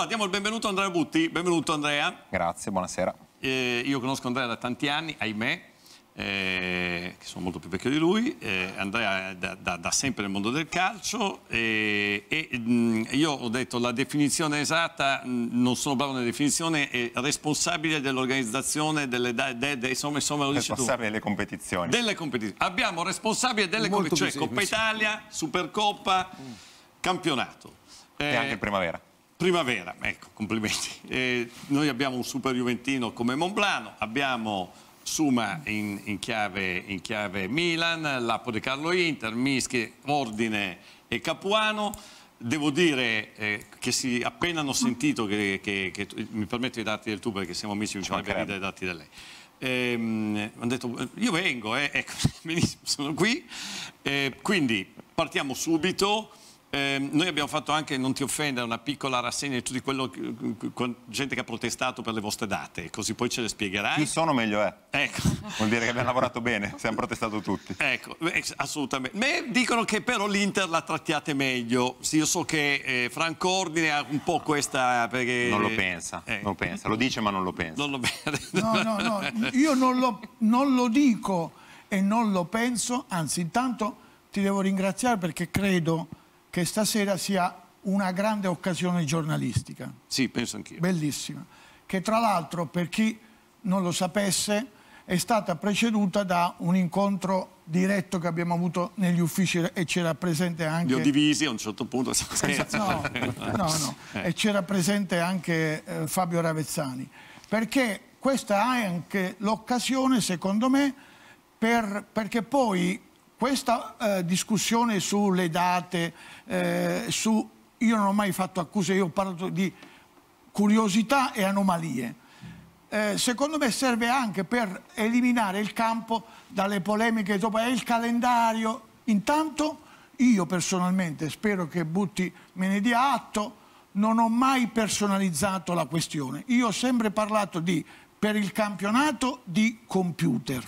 Allora, diamo il benvenuto a Andrea Butti. Benvenuto Andrea. Grazie, buonasera. Eh, io conosco Andrea da tanti anni, ahimè, eh, che sono molto più vecchio di lui. Eh, Andrea è da, da, da, sempre nel mondo del calcio eh, e mh, mm, io ho detto la definizione esatta, mh, mm, non sono bravo nella definizione, è responsabile dell'organizzazione delle... De, de, de, insomma, insomma, lo responsabile delle competizioni. Delle competizioni. Abbiamo responsabile delle competizioni, cioè Coppa Italia, Supercoppa, mm. campionato. e anche eh, primavera. Primavera, ecco, complimenti. Eh, noi abbiamo un super Juventino come Monblano, abbiamo Suma in, in, chiave, in chiave, Milan, Lapo De Carlo Inter, Mischi, Ordine e Capuano. Devo dire eh, che si, appena hanno sentito che, che, che, mi permetto di darti del tu perché siamo amici, mi farebbe ridere i dati da lei. Eh, hanno detto eh, io vengo, eh, ecco, benissimo, sono qui. Eh, quindi partiamo subito eh, noi abbiamo fatto anche, non ti offenda, una piccola rassegna di tutti quello con gente che ha protestato per le vostre date, così poi ce le spiegherai. Chi sono meglio è. Ecco. Vuol dire che abbiamo lavorato bene, siamo protestato tutti. Ecco, assolutamente. Beh, dicono che però l'Inter la trattiate meglio. Sì, io so che eh, Franco Ordine ha un po' questa... Perché... Non lo pensa, eh. non pensa, lo dice ma non lo pensa. Non lo... no, no, no, io non lo, non lo dico e non lo penso, anzi intanto ti devo ringraziare perché credo che stasera sia una grande occasione giornalistica. Sì, penso anch'io. Bellissima. Che tra l'altro, per chi non lo sapesse, è stata preceduta da un incontro diretto che abbiamo avuto negli uffici e c'era presente anche... Li ho divisi a un certo punto, esatto. scherzo. No, no, no. Eh. E c'era presente anche eh, Fabio Ravezzani. Perché questa è anche l'occasione, secondo me, per... perché poi questa eh, discussione sulle date, eh, su io non ho mai fatto accuse, io ho parlato di curiosità e anomalie. Eh, secondo me serve anche per eliminare il campo dalle polemiche dopo è il calendario. Intanto io personalmente, spero che Butti me ne dia atto, non ho mai personalizzato la questione. Io ho sempre parlato di per il campionato di computer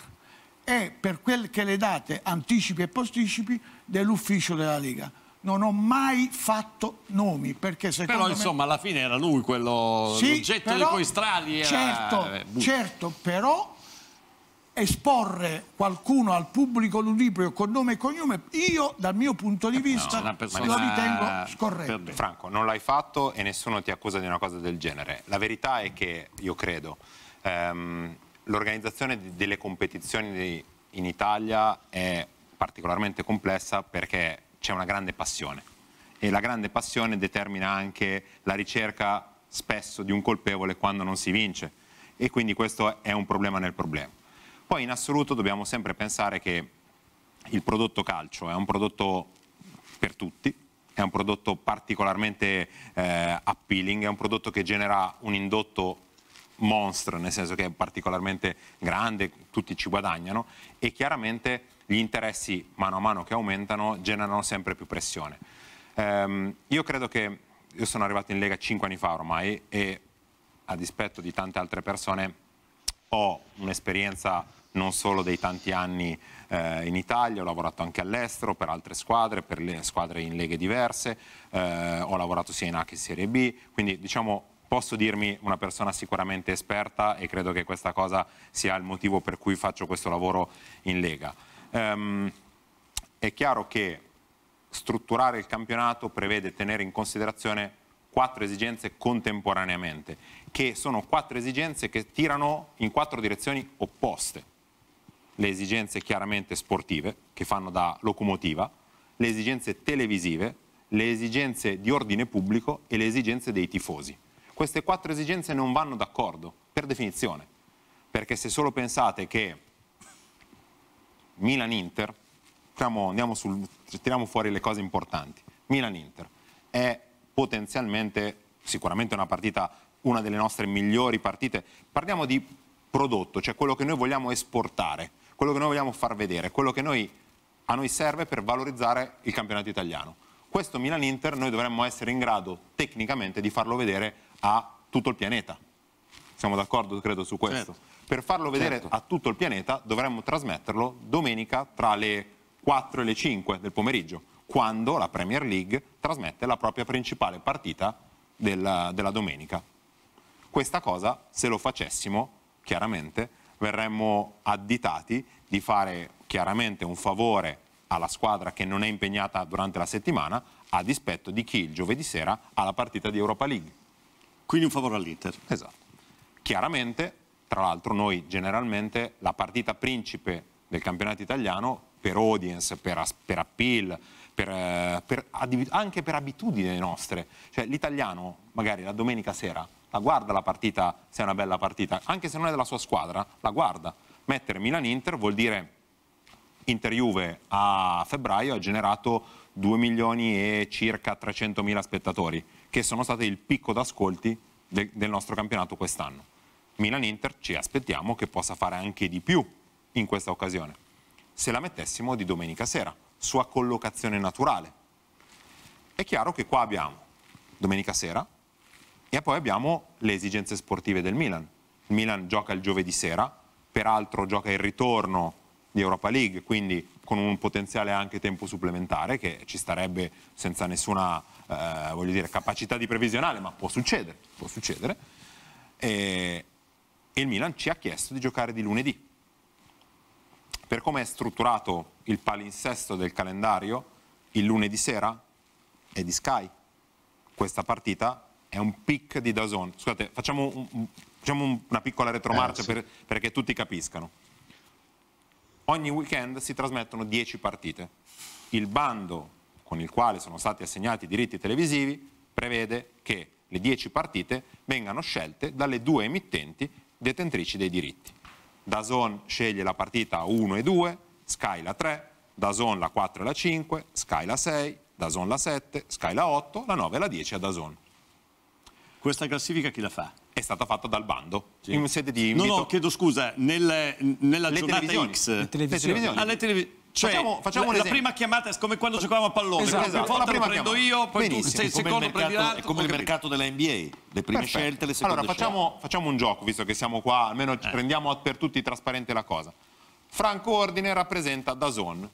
e per quel che le date anticipi e posticipi dell'ufficio della Lega. Non ho mai fatto nomi perché secondo Però me... insomma alla fine era lui quello sì, l'oggetto dei coestrali era... Certo, eh, certo, però esporre qualcuno al pubblico ludibrio con nome e cognome, io dal mio punto di eh, vista no, lo ritengo scorretto. Franco, non l'hai fatto e nessuno ti accusa di una cosa del genere. La verità è che, io credo, ehm, l'organizzazione delle competizioni in Italia è particolarmente complessa perché c'è una grande passione e la grande passione determina anche la ricerca spesso di un colpevole quando non si vince e quindi questo è un problema nel problema. Poi in assoluto dobbiamo sempre pensare che il prodotto calcio è un prodotto per tutti, è un prodotto particolarmente eh, appealing, è un prodotto che genera un indotto monstre, nel senso che è particolarmente grande, tutti ci guadagnano e chiaramente gli interessi mano a mano che aumentano generano sempre più pressione. Ehm, io credo che, io sono arrivato in Lega 5 anni fa ormai e a dispetto di tante altre persone ho un'esperienza non solo dei tanti anni eh, in Italia, ho lavorato anche all'estero per altre squadre, per le squadre in leghe diverse, eh, ho lavorato sia in A che in Serie B, quindi diciamo posso dirmi una persona sicuramente esperta e credo che questa cosa sia il motivo per cui faccio questo lavoro in Lega. Um, è chiaro che strutturare il campionato prevede tenere in considerazione quattro esigenze contemporaneamente, che sono quattro esigenze che tirano in quattro direzioni opposte. Le esigenze chiaramente sportive, che fanno da locomotiva, le esigenze televisive, le esigenze di ordine pubblico e le esigenze dei tifosi. Queste quattro esigenze non vanno d'accordo, per definizione, perché se solo pensate che Milan-Inter, tiriamo, tiriamo fuori le cose importanti, Milan-Inter è potenzialmente, sicuramente una partita, una delle nostre migliori partite, parliamo di prodotto, cioè quello che noi vogliamo esportare, quello che noi vogliamo far vedere, quello che noi, a noi serve per valorizzare il campionato italiano questo Milan-Inter noi dovremmo essere in grado tecnicamente di farlo vedere a tutto il pianeta. Siamo d'accordo, credo, su questo. Certo. Per farlo vedere certo. a tutto il pianeta dovremmo trasmetterlo domenica tra le 4 e le 5 del pomeriggio, quando la Premier League trasmette la propria principale partita della, della domenica. Questa cosa, se lo facessimo, chiaramente, verremmo additati di fare chiaramente un favore alla squadra che non è impegnata durante la settimana, a dispetto di chi il giovedì sera ha la partita di Europa League. Quindi un favore all'Inter. Esatto. Chiaramente, tra l'altro, noi generalmente la partita principe del campionato italiano per audience, per, per appeal, per, eh, per, anche per abitudini nostre. Cioè l'italiano magari la domenica sera la guarda la partita se è una bella partita, anche se non è della sua squadra, la guarda. Mettere Milan-Inter vuol dire Inter-Juve a febbraio ha generato 2 milioni e circa 300 mila spettatori che sono state il picco d'ascolti del, del nostro campionato quest'anno. Milan-Inter ci aspettiamo che possa fare anche di più in questa occasione, se la mettessimo di domenica sera, sua collocazione naturale. È chiaro che qua abbiamo domenica sera e poi abbiamo le esigenze sportive del Milan. Il Milan gioca il giovedì sera, peraltro gioca il ritorno di Europa League, quindi con un potenziale anche tempo supplementare che ci starebbe senza nessuna eh, dire, capacità di previsionale, ma può succedere, può succedere. E, e il Milan ci ha chiesto di giocare di lunedì. Per come è strutturato il palinsesto del calendario, il lunedì sera è di Sky. Questa partita è un pick di Dazon. Scusate, facciamo, un, facciamo una piccola retromarcia eh, sì. per, perché tutti capiscano ogni weekend si trasmettono 10 partite. Il bando con il quale sono stati assegnati i diritti televisivi prevede che le 10 partite vengano scelte dalle due emittenti detentrici dei diritti. Dazon sceglie la partita 1 e 2, Sky la 3, Dazon la 4 e la 5, Sky la 6, Dazon la 7, Sky la 8, la 9 e la 10 a Dazon. Questa classifica chi la fa? è stata fatta dal bando sì. in sede di invito. No, no, chiedo scusa, nelle, nella le giornata televisioni. X. Le televisioni. Ah, le televisioni. cioè, facciamo, facciamo la, la, prima chiamata è come quando giocavamo a pallone. Esatto, esatto. Volta la prima la prendo chiamata. io, poi Benissimo. tu sei il secondo, prendi l'altro. È come il mercato della NBA, le prime Perfetto. scelte, le seconde Allora, facciamo, facciamo, un gioco, visto che siamo qua, almeno eh. rendiamo per tutti trasparente la cosa. Franco Ordine rappresenta Dazon,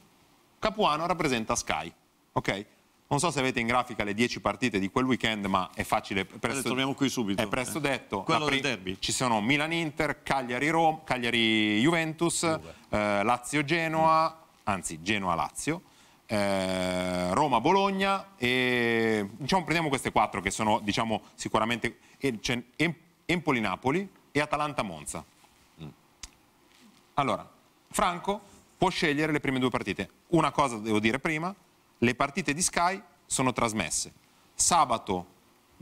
Capuano rappresenta Sky, ok? Non so se avete in grafica le 10 partite di quel weekend, ma è facile. Presto, le troviamo qui subito. È presto eh. detto. Quello del derby. Ci sono Milan-Inter, Cagliari-Juventus, Cagliari eh, Lazio-Genoa, anzi Genoa-Lazio, eh, Roma-Bologna e diciamo, prendiamo queste quattro che sono diciamo, sicuramente cioè, Empoli-Napoli e Atalanta-Monza. Allora, Franco può scegliere le prime due partite. Una cosa devo dire prima, le partite di Sky sono trasmesse sabato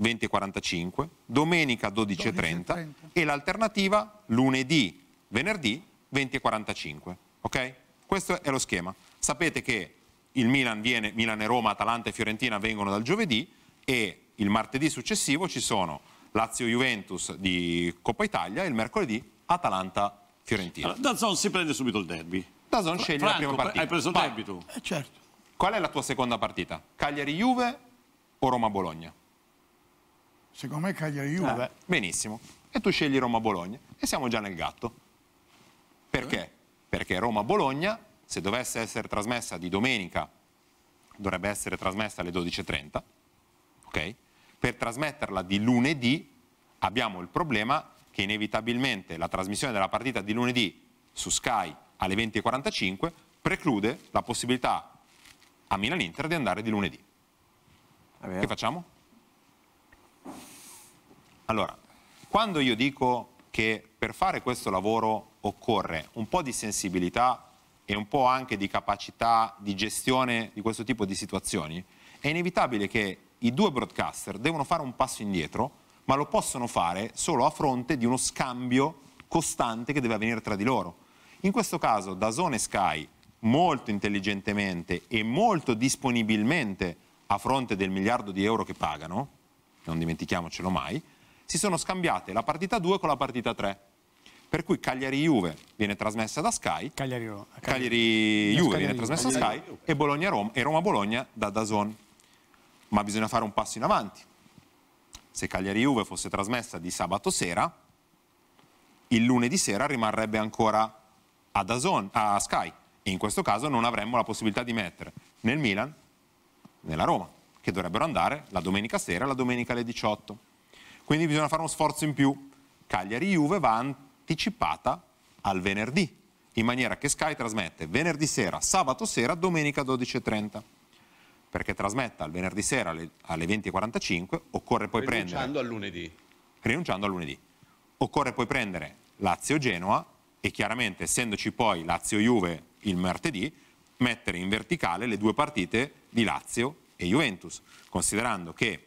20.45, domenica 12.30 12 e l'alternativa lunedì, venerdì 20.45. Ok? Questo è lo schema. Sapete che il Milan viene, Milan e Roma, Atalanta e Fiorentina vengono dal giovedì e il martedì successivo ci sono Lazio-Juventus di Coppa Italia e il mercoledì Atalanta-Fiorentina. Allora, Dazon si prende subito il derby. Dazon sceglie Franco, la prima partita. Hai preso il derby tu? Eh, certo. Qual è la tua seconda partita? Cagliari-Juve o Roma-Bologna? Secondo me Cagliari-Juve. Eh, benissimo. E tu scegli Roma-Bologna. E siamo già nel gatto. Perché? Eh. Perché Roma-Bologna, se dovesse essere trasmessa di domenica, dovrebbe essere trasmessa alle 12.30, ok? Per trasmetterla di lunedì abbiamo il problema che inevitabilmente la trasmissione della partita di lunedì su Sky alle 20.45 preclude la possibilità a Milan-Inter di andare di lunedì. Che facciamo? Allora, quando io dico che per fare questo lavoro occorre un po' di sensibilità e un po' anche di capacità di gestione di questo tipo di situazioni, è inevitabile che i due broadcaster devono fare un passo indietro, ma lo possono fare solo a fronte di uno scambio costante che deve avvenire tra di loro. In questo caso, da Zone Sky molto intelligentemente e molto disponibilmente a fronte del miliardo di euro che pagano, non dimentichiamocelo mai, si sono scambiate la partita 2 con la partita 3. Per cui Cagliari-Juve viene trasmessa da Sky, Cagliari-Juve Cagliari Cagliari viene trasmessa da Sky e, Bologna, e Roma-Bologna da Dazon. Ma bisogna fare un passo in avanti. Se Cagliari-Juve fosse trasmessa di sabato sera, il lunedì sera rimarrebbe ancora a, Dazon, a Sky in questo caso non avremmo la possibilità di mettere nel Milan, nella Roma, che dovrebbero andare la domenica sera e la domenica alle 18. Quindi bisogna fare uno sforzo in più. Cagliari-Juve va anticipata al venerdì, in maniera che Sky trasmette venerdì sera, sabato sera, domenica 12.30 perché trasmetta il venerdì sera alle, 20.45, occorre poi rinunciando prendere... Al lunedì. Rinunciando al lunedì. Occorre poi prendere Lazio-Genoa e chiaramente essendoci poi Lazio-Juve il martedì mettere in verticale le due partite di Lazio e Juventus, considerando che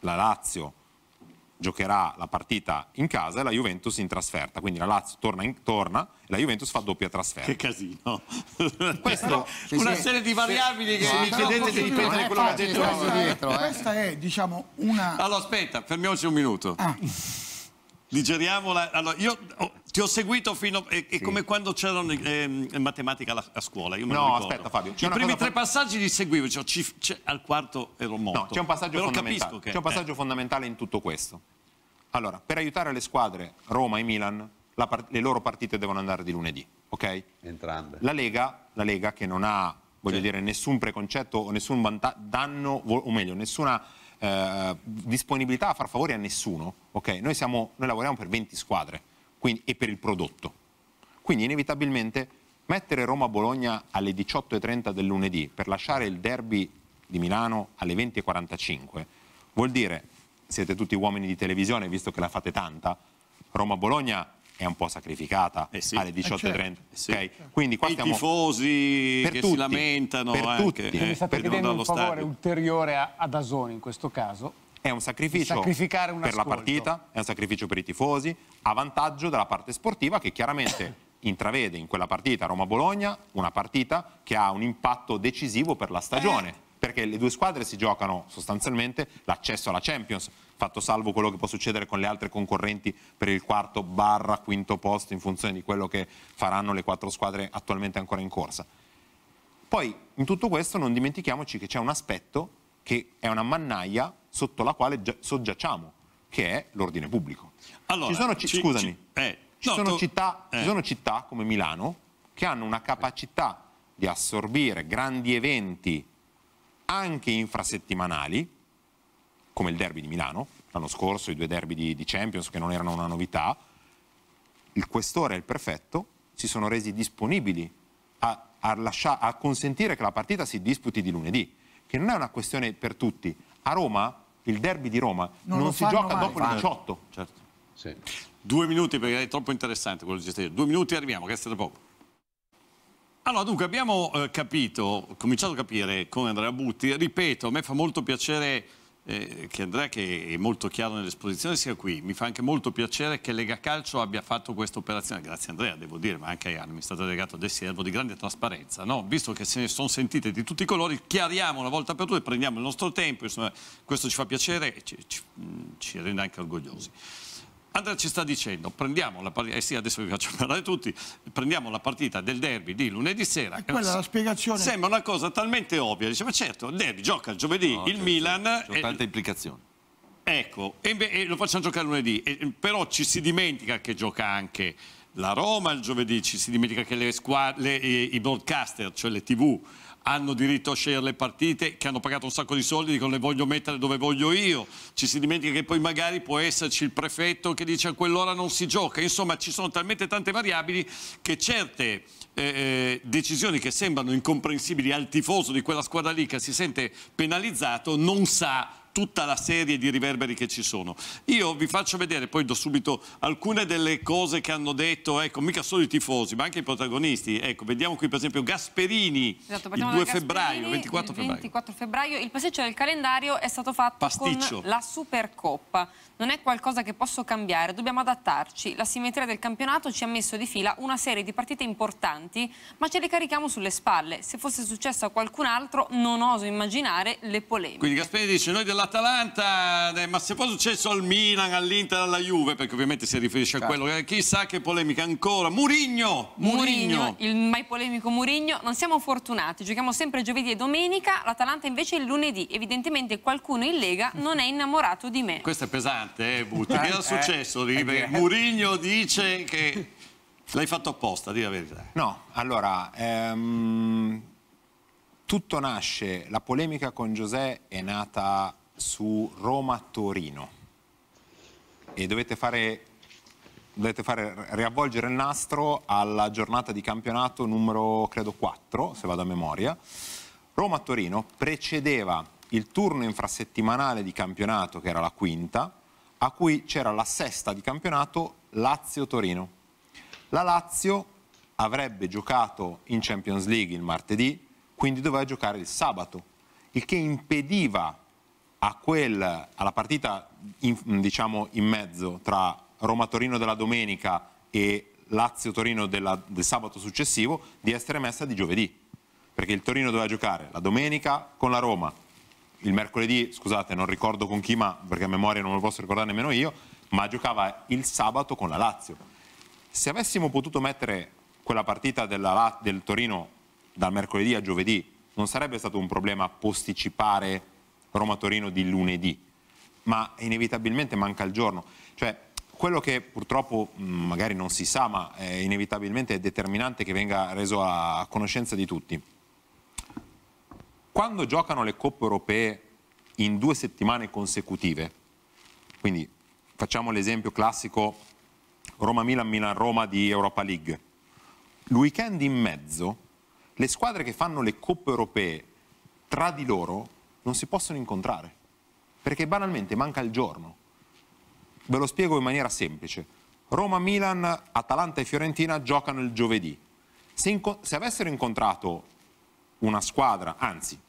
la Lazio giocherà la partita in casa e la Juventus in trasferta. Quindi la Lazio torna, in, torna e la Juventus fa doppia trasferta. Che casino! Questa, Questo, una se serie di variabili se, che se mi chiedete di ripetere quello che ha detto questa, dietro, eh. questa è, diciamo, una... Allora, aspetta, fermiamoci un minuto. Ah. Digeriamola. Allora, io... Oh, ti ho seguito fino... È, è sì. come quando c'erano eh, matematica alla, a scuola, io me no, ricordo. aspetta Fabio. I primi tre passaggi li seguivo, cioè, ci, al quarto ero morto. No, c'è un passaggio, fondamentale. Che, un passaggio eh. fondamentale in tutto questo. Allora, per aiutare le squadre Roma e Milan, le loro partite devono andare di lunedì, ok? Entrambe. La Lega, la Lega che non ha, voglio sì. dire, nessun preconcetto o nessun danno, o meglio, nessuna eh, disponibilità a far favori a nessuno, ok? Noi, siamo, noi lavoriamo per 20 squadre, quindi, e per il prodotto. Quindi inevitabilmente mettere Roma-Bologna alle 18.30 del lunedì per lasciare il derby di Milano alle 20.45 vuol dire, siete tutti uomini di televisione visto che la fate tanta, Roma-Bologna è un po' sacrificata eh sì, alle 18.30. Eh, certo. eh sì. okay? Quindi qua I stiamo... tifosi per che tutti, si lamentano per anche. Eh, tutti, eh, state per chiedendo un favore stadio. ulteriore a, ad Asoni in questo caso è un sacrificio per ascolto. la partita, è un sacrificio per i tifosi, a vantaggio della parte sportiva che chiaramente intravede in quella partita Roma-Bologna una partita che ha un impatto decisivo per la stagione. Eh. Perché le due squadre si giocano sostanzialmente l'accesso alla Champions, fatto salvo quello che può succedere con le altre concorrenti per il quarto barra quinto posto in funzione di quello che faranno le quattro squadre attualmente ancora in corsa. Poi in tutto questo non dimentichiamoci che c'è un aspetto che è una mannaia sotto la quale soggiacciamo, che è l'ordine pubblico. Allora, ci sono, ci, scusami, ci, eh, ci, sono tu, città, eh. ci sono città come Milano che hanno una capacità di assorbire grandi eventi anche infrasettimanali, come il derby di Milano, l'anno scorso i due derby di, di Champions che non erano una novità, il questore e il prefetto si sono resi disponibili a, a, lascia, a consentire che la partita si disputi di lunedì, che non è una questione per tutti, a Roma, il derby di Roma, non, non si gioca mai. dopo il 18. Certo. Sì. Due minuti perché è troppo interessante quello di gestire. Due minuti e arriviamo, che è stato poco. Allora, dunque, abbiamo eh, capito, cominciato a capire con Andrea Butti, ripeto, a me fa molto piacere eh, che Andrea, che è molto chiaro nell'esposizione, sia qui. Mi fa anche molto piacere che Lega Calcio abbia fatto questa operazione. Grazie Andrea, devo dire, ma anche all'amministratore delegato De Servo, di grande trasparenza. No? Visto che se ne sono sentite di tutti i colori, chiariamo una volta per tutte, prendiamo il nostro tempo. Insomma, questo ci fa piacere e ci, ci, mm, ci rende anche orgogliosi. Andrea ci sta dicendo, prendiamo la partita, eh sì, adesso vi faccio parlare tutti, prendiamo la partita del derby di lunedì sera. E eh, quella è la spiegazione. Sembra una cosa talmente ovvia, dice, ma certo, il derby gioca il giovedì, no, il certo, Milan... C'è tante implicazioni. Ecco, e, e, lo facciamo giocare lunedì, e, però ci si dimentica che gioca anche la Roma il giovedì, ci si dimentica che le squadre, le, i broadcaster, cioè le tv, hanno diritto a scegliere le partite, che hanno pagato un sacco di soldi, dicono le voglio mettere dove voglio io, ci si dimentica che poi magari può esserci il prefetto che dice a quell'ora non si gioca, insomma ci sono talmente tante variabili che certe eh, eh decisioni che sembrano incomprensibili al tifoso di quella squadra lì che si sente penalizzato non sa tutta la serie di riverberi che ci sono. Io vi faccio vedere, poi do subito alcune delle cose che hanno detto, ecco, mica solo i tifosi, ma anche i protagonisti. Ecco, vediamo qui per esempio Gasperini, esatto, il 2 febbraio, 24 febbraio. 24 febbraio, il passeggio del calendario è stato fatto Pasticcio. con la Supercoppa non è qualcosa che posso cambiare, dobbiamo adattarci. La simmetria del campionato ci ha messo di fila una serie di partite importanti, ma ce le carichiamo sulle spalle. Se fosse successo a qualcun altro, non oso immaginare le polemiche. Quindi Gasperi dice, noi dell'Atalanta, eh, ma se fosse successo al Milan, all'Inter, alla Juve, perché ovviamente si riferisce a certo. quello, eh, chissà che polemica ancora. Murigno! Murigno! il mai polemico Murigno. Non siamo fortunati, giochiamo sempre giovedì e domenica, l'Atalanta invece il lunedì. Evidentemente qualcuno in Lega non è innamorato di me. Questo è pesante pesante, eh, Butti. Che eh, è successo? Eh, eh, eh. Murigno dice che l'hai fatto apposta, di la verità. No, allora, ehm, tutto nasce, la polemica con Giuseppe è nata su Roma-Torino e dovete fare dovete fare riavvolgere il nastro alla giornata di campionato numero credo 4, se vado a memoria. Roma-Torino precedeva il turno infrasettimanale di campionato che era la quinta a cui c'era la sesta di campionato Lazio-Torino. La Lazio avrebbe giocato in Champions League il martedì, quindi doveva giocare il sabato, il che impediva quel, alla partita in, diciamo, in mezzo tra Roma-Torino della domenica e Lazio-Torino del sabato successivo di essere messa di giovedì, perché il Torino doveva giocare la domenica con la Roma, il mercoledì, scusate, non ricordo con chi, ma perché a memoria non lo posso ricordare nemmeno io, ma giocava il sabato con la Lazio. Se avessimo potuto mettere quella partita della, del Torino dal mercoledì a giovedì, non sarebbe stato un problema posticipare Roma-Torino di lunedì, ma inevitabilmente manca il giorno. Cioè, quello che purtroppo mm, magari non si sa, ma è inevitabilmente è determinante che venga reso a conoscenza di tutti quando giocano le coppe europee in due settimane consecutive, quindi facciamo l'esempio classico Roma-Milan-Milan-Roma di Europa League, il weekend in mezzo le squadre che fanno le coppe europee tra di loro non si possono incontrare, perché banalmente manca il giorno. Ve lo spiego in maniera semplice. Roma, Milan, Atalanta e Fiorentina giocano il giovedì. Se, se avessero incontrato una squadra, anzi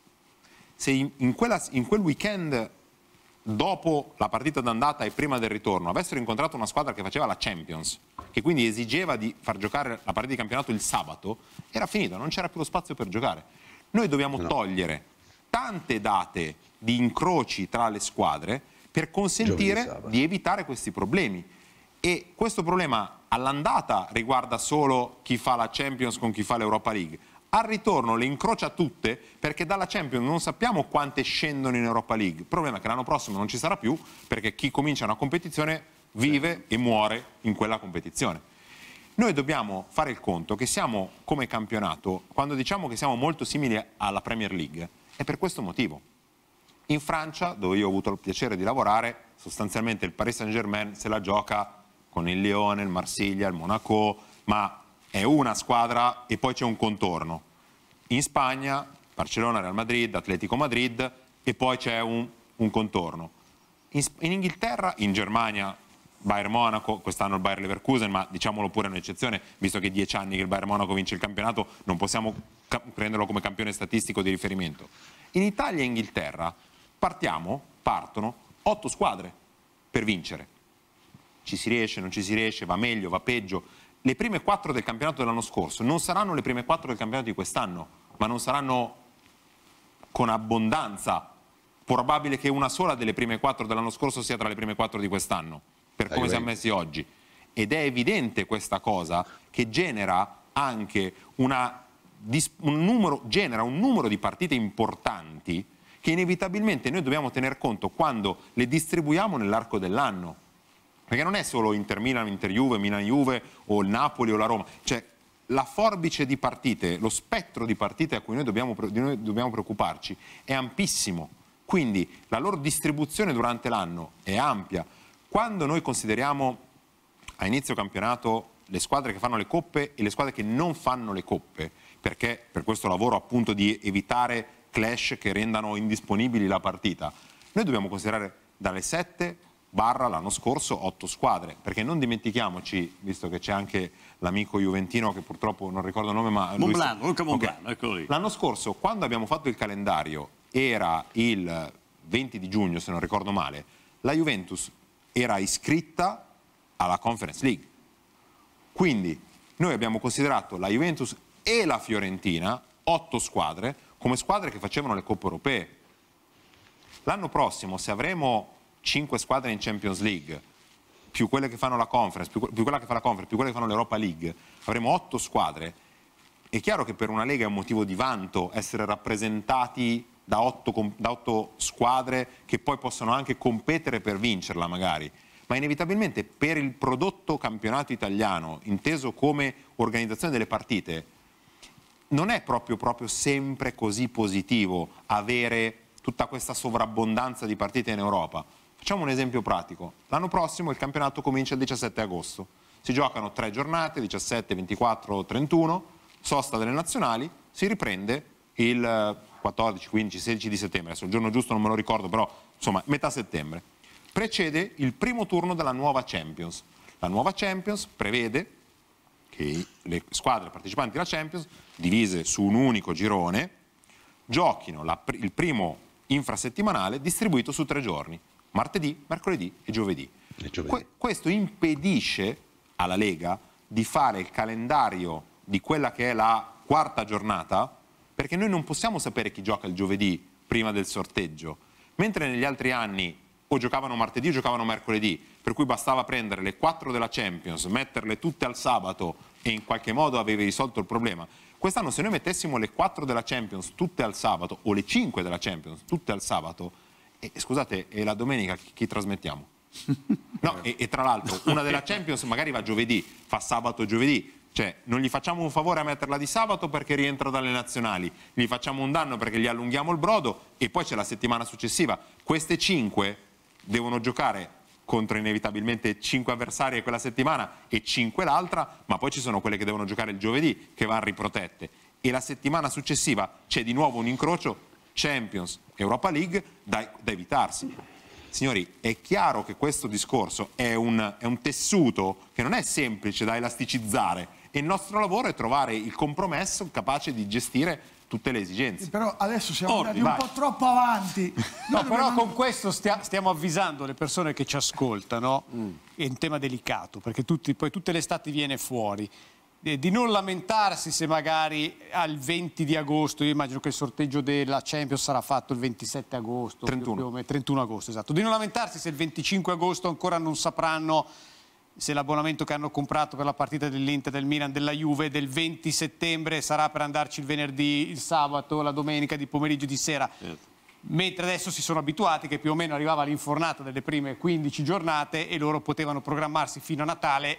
se in, in, quella, in quel weekend dopo la partita d'andata e prima del ritorno avessero incontrato una squadra che faceva la Champions, che quindi esigeva di far giocare la partita di campionato il sabato, era finita, non c'era più lo spazio per giocare. Noi dobbiamo no. togliere tante date di incroci tra le squadre per consentire di evitare questi problemi. E questo problema all'andata riguarda solo chi fa la Champions con chi fa l'Europa League, al ritorno le incrocia tutte perché dalla Champions non sappiamo quante scendono in Europa League. Il problema è che l'anno prossimo non ci sarà più perché chi comincia una competizione vive e muore in quella competizione. Noi dobbiamo fare il conto che siamo come campionato, quando diciamo che siamo molto simili alla Premier League, è per questo motivo. In Francia, dove io ho avuto il piacere di lavorare, sostanzialmente il Paris Saint-Germain se la gioca con il Lione, il Marsiglia, il Monaco, ma è una squadra e poi c'è un contorno. In Spagna, Barcellona, Real Madrid, Atletico Madrid e poi c'è un, un, contorno. In, in, Inghilterra, in Germania, Bayern Monaco, quest'anno il Bayern Leverkusen, ma diciamolo pure è un'eccezione, visto che è dieci anni che il Bayern Monaco vince il campionato, non possiamo prenderlo come campione statistico di riferimento. In Italia e Inghilterra partiamo, partono, otto squadre per vincere. Ci si riesce, non ci si riesce, va meglio, va peggio le prime quattro del campionato dell'anno scorso non saranno le prime quattro del campionato di quest'anno, ma non saranno con abbondanza. Probabile che una sola delle prime quattro dell'anno scorso sia tra le prime quattro di quest'anno, per come Dai, siamo messi oggi. Ed è evidente questa cosa che genera anche una, un, numero, genera un numero di partite importanti che inevitabilmente noi dobbiamo tener conto quando le distribuiamo nell'arco dell'anno perché non è solo Inter-Milan, Inter-Juve, Milan-Juve o il Napoli o la Roma, cioè la forbice di partite, lo spettro di partite a cui noi dobbiamo, noi dobbiamo preoccuparci è ampissimo, quindi la loro distribuzione durante l'anno è ampia. Quando noi consideriamo a inizio campionato le squadre che fanno le coppe e le squadre che non fanno le coppe, perché per questo lavoro appunto di evitare clash che rendano indisponibili la partita, noi dobbiamo considerare dalle 7 barra l'anno scorso 8 squadre, perché non dimentichiamoci, visto che c'è anche l'amico juventino che purtroppo non ricordo il nome, ma... Monblano, Luca Monblano, okay. Ecco l'anno scorso, quando abbiamo fatto il calendario, era il 20 di giugno, se non ricordo male, la Juventus era iscritta alla Conference League. Quindi noi abbiamo considerato la Juventus e la Fiorentina, 8 squadre, come squadre che facevano le coppe europee. L'anno prossimo, se avremo 5 squadre in Champions League, più quelle che fanno la conference, più, più quella che fa la conference, più quelle che fanno l'Europa League, avremo 8 squadre. È chiaro che per una Lega è un motivo di vanto essere rappresentati da 8, da 8 squadre che poi possono anche competere per vincerla magari ma inevitabilmente per il prodotto campionato italiano, inteso come organizzazione delle partite, non è proprio, proprio, sempre così positivo avere tutta questa sovrabbondanza di partite in Europa. Facciamo un esempio pratico. L'anno prossimo il campionato comincia il 17 agosto. Si giocano tre giornate, 17, 24, 31, sosta delle nazionali, si riprende il 14, 15, 16 di settembre. Adesso il giorno giusto non me lo ricordo, però insomma metà settembre. Precede il primo turno della nuova Champions. La nuova Champions prevede che le squadre partecipanti alla Champions, divise su un unico girone, giochino la, il primo infrasettimanale distribuito su tre giorni martedì, mercoledì e giovedì. E giovedì. Que questo impedisce alla Lega di fare il calendario di quella che è la quarta giornata, perché noi non possiamo sapere chi gioca il giovedì prima del sorteggio, mentre negli altri anni o giocavano martedì o giocavano mercoledì, per cui bastava prendere le 4 della Champions, metterle tutte al sabato e in qualche modo avevi risolto il problema. Quest'anno se noi mettessimo le 4 della Champions tutte al sabato o le 5 della Champions tutte al sabato, e, scusate, e la domenica chi, chi trasmettiamo? No, e, e tra l'altro una della Champions magari va giovedì, fa sabato giovedì, cioè, non gli facciamo un favore a metterla di sabato perché rientra dalle nazionali, gli facciamo un danno perché gli allunghiamo il brodo e poi c'è la settimana successiva. Queste cinque devono giocare contro inevitabilmente cinque avversarie quella settimana e cinque l'altra, ma poi ci sono quelle che devono giocare il giovedì che vanno riprotette. E la settimana successiva c'è di nuovo un incrocio Champions, Europa League da, da evitarsi. Signori, è chiaro che questo discorso è un, è un tessuto che non è semplice da elasticizzare e il nostro lavoro è trovare il compromesso capace di gestire tutte le esigenze. Però adesso siamo Orbi, andati un vai. po' troppo avanti. No, però con questo stia, stiamo avvisando le persone che ci ascoltano, mm. è un tema delicato, perché tutti, poi tutte le estati viene fuori. Eh, di non lamentarsi se magari al 20 di agosto, io immagino che il sorteggio della Champions sarà fatto il 27 agosto, 31, meno, 31 agosto esatto, di non lamentarsi se il 25 agosto ancora non sapranno se l'abbonamento che hanno comprato per la partita dell'Inter, del Milan, della Juve del 20 settembre sarà per andarci il venerdì, il sabato, la domenica di pomeriggio, di sera. Certo. Mentre adesso si sono abituati che più o meno arrivava l'infornata delle prime 15 giornate e loro potevano programmarsi fino a Natale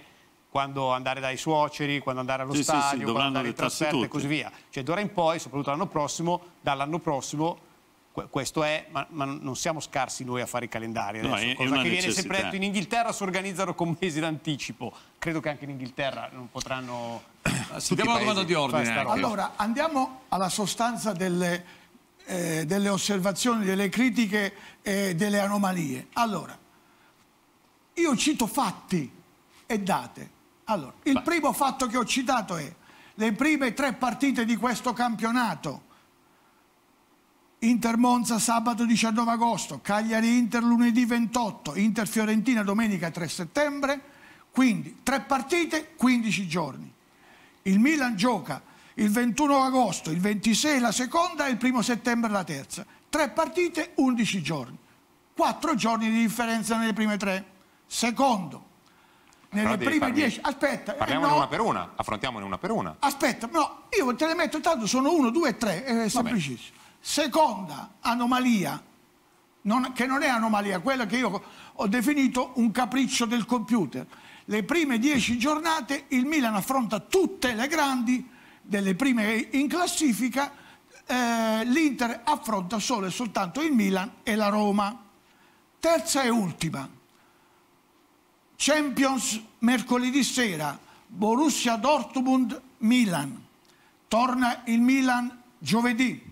quando andare dai suoceri, quando andare allo sì, stadio, sì, sì, quando andare in trasferta tutti. e così via. Cioè d'ora in poi, soprattutto l'anno prossimo, dall'anno prossimo questo è, ma, ma, non siamo scarsi noi a fare i calendari adesso, no, è, cosa è che necessità. viene sempre detto in Inghilterra si organizzano con mesi d'anticipo credo che anche in Inghilterra non potranno eh, sentiamo la domanda di ordine allora andiamo alla sostanza delle, eh, delle osservazioni delle critiche e eh, delle anomalie allora io cito fatti e date allora, il Vai. primo fatto che ho citato è le prime tre partite di questo campionato. Inter Monza sabato 19 agosto, Cagliari Inter lunedì 28, Inter Fiorentina domenica 3 settembre, quindi tre partite, 15 giorni. Il Milan gioca il 21 agosto, il 26 la seconda e il 1 settembre la terza. Tre partite, 11 giorni. Quattro giorni di differenza nelle prime tre. Secondo, nelle prime farmi... dieci. Aspetta, parliamo eh, no. una per una, affrontiamone una per una. Aspetta, no, io te le metto tanto, sono uno, due e tre, è eh, semplicissimo. Seconda anomalia, non, che non è anomalia, quella che io ho definito un capriccio del computer. Le prime dieci giornate il Milan affronta tutte le grandi, delle prime in classifica, eh, l'Inter affronta solo e soltanto il Milan e la Roma. Terza e ultima Champions mercoledì sera, Borussia Dortmund Milan. Torna il Milan giovedì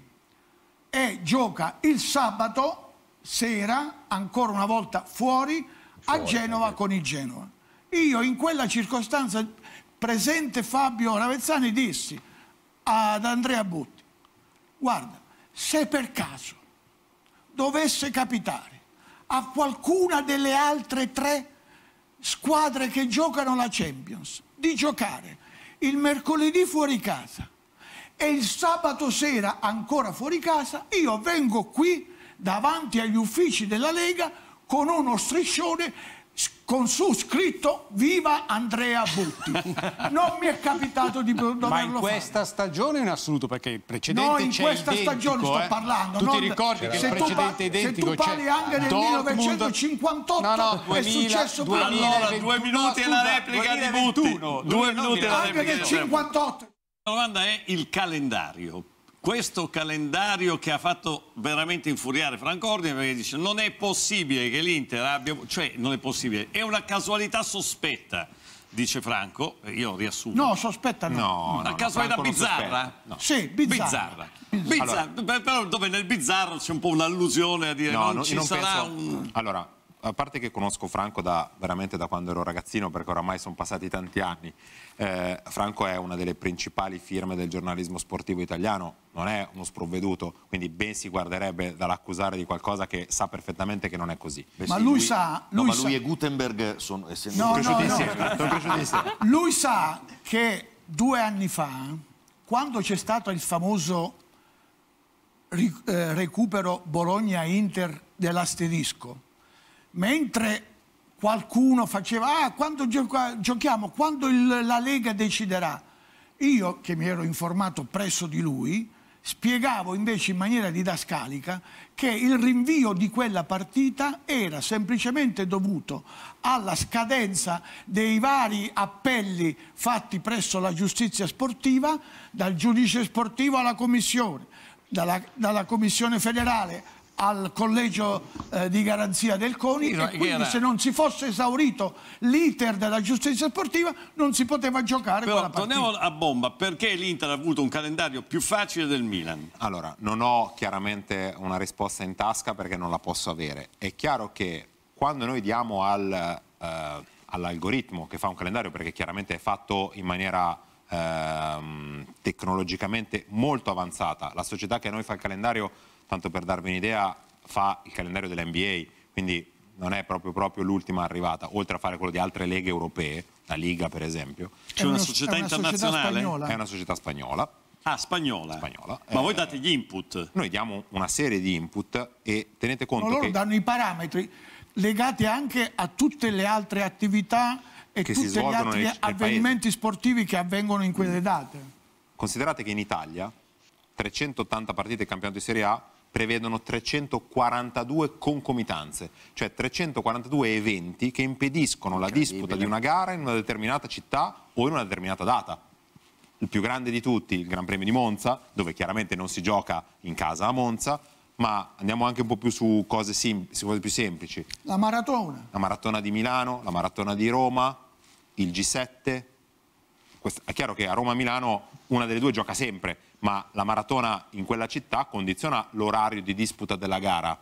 e gioca il sabato sera, ancora una volta fuori, a Genova con il Genova. Io in quella circostanza presente Fabio Ravezzani dissi ad Andrea Butti, guarda, se per caso dovesse capitare a qualcuna delle altre tre squadre che giocano la Champions di giocare il mercoledì fuori casa e il sabato sera ancora fuori casa, io vengo qui davanti agli uffici della Lega con uno striscione con su scritto Viva Andrea Butti. Non mi è capitato di doverlo fare. Ma in questa fare. stagione in assoluto, perché il precedente No, in questa stagione sto eh. parlando. Tu ti ricordi che il precedente è identico? Se tu parli anche del Dortmund... 1958 no, no, 2000, è successo 2000, allora, 2021, due minuti alla replica 2021, di Butti. Due minuti alla replica. Anche nel 58. La domanda è il calendario questo calendario che ha fatto veramente infuriare Franco Ordine perché dice non è possibile che l'Inter abbia... cioè non è possibile, è una casualità sospetta dice Franco, io riassumo. No, sospetta no. no, no casualità no, bizzarra? No. Sì, bizzarra. bizzarra. bizzarra. Allora. Però dove nel bizzarro c'è un po' un'allusione a dire no, non, ci non sarà penso... un... Allora, a parte che conosco Franco da, veramente da quando ero ragazzino, perché oramai sono passati tanti anni, eh, Franco è una delle principali firme del giornalismo sportivo italiano, non è uno sprovveduto, quindi ben si guarderebbe dall'accusare di qualcosa che sa perfettamente che non è così. Beh, ma sì, lui, lui, sa... Lui no, ma lui e Gutenberg sono, essendo no, cresciuti, no, insieme, no. sono cresciuti insieme. Lui sa che due anni fa, quando c'è stato il famoso eh, recupero Bologna-Inter dell'asterisco, mentre qualcuno faceva, ah, quando gioca giochiamo, quando il, la Lega deciderà, io che mi ero informato presso di lui, spiegavo invece in maniera didascalica che il rinvio di quella partita era semplicemente dovuto alla scadenza dei vari appelli fatti presso la giustizia sportiva, dal giudice sportivo alla commissione, dalla, dalla commissione federale al collegio eh, di garanzia del CONI sì, e quindi era... se non si fosse esaurito l'iter della giustizia sportiva non si poteva giocare Però, torniamo a bomba, perché l'Inter ha avuto un calendario più facile del Milan? Allora, non ho chiaramente una risposta in tasca perché non la posso avere. È chiaro che quando noi diamo al, eh, all'algoritmo che fa un calendario, perché chiaramente è fatto in maniera eh, tecnologicamente molto avanzata, la società che a noi fa il calendario tanto per darvi un'idea, fa il calendario dell'NBA, quindi non è proprio, proprio l'ultima arrivata, oltre a fare quello di altre leghe europee, la Liga per esempio. C'è una, società è una internazionale? è una società spagnola. Ah, spagnola. spagnola. Ma eh, voi date gli input? Noi diamo una serie di input e tenete conto no, loro che... danno i parametri legati anche a tutte le altre attività e tutti gli altri nel, avvenimenti nel sportivi che avvengono in quelle mm. date. Considerate che in Italia 380 partite del campionato di Serie A prevedono 342 concomitanze, cioè 342 eventi che impediscono la disputa di una gara in una determinata città o in una determinata data. Il più grande di tutti, il Gran Premio di Monza, dove chiaramente non si gioca in casa a Monza, ma andiamo anche un po' più su cose, su cose più semplici. La maratona. La maratona di Milano, la maratona di Roma, il G7, è chiaro che a Roma-Milano una delle due gioca sempre, ma la maratona in quella città condiziona l'orario di disputa della gara.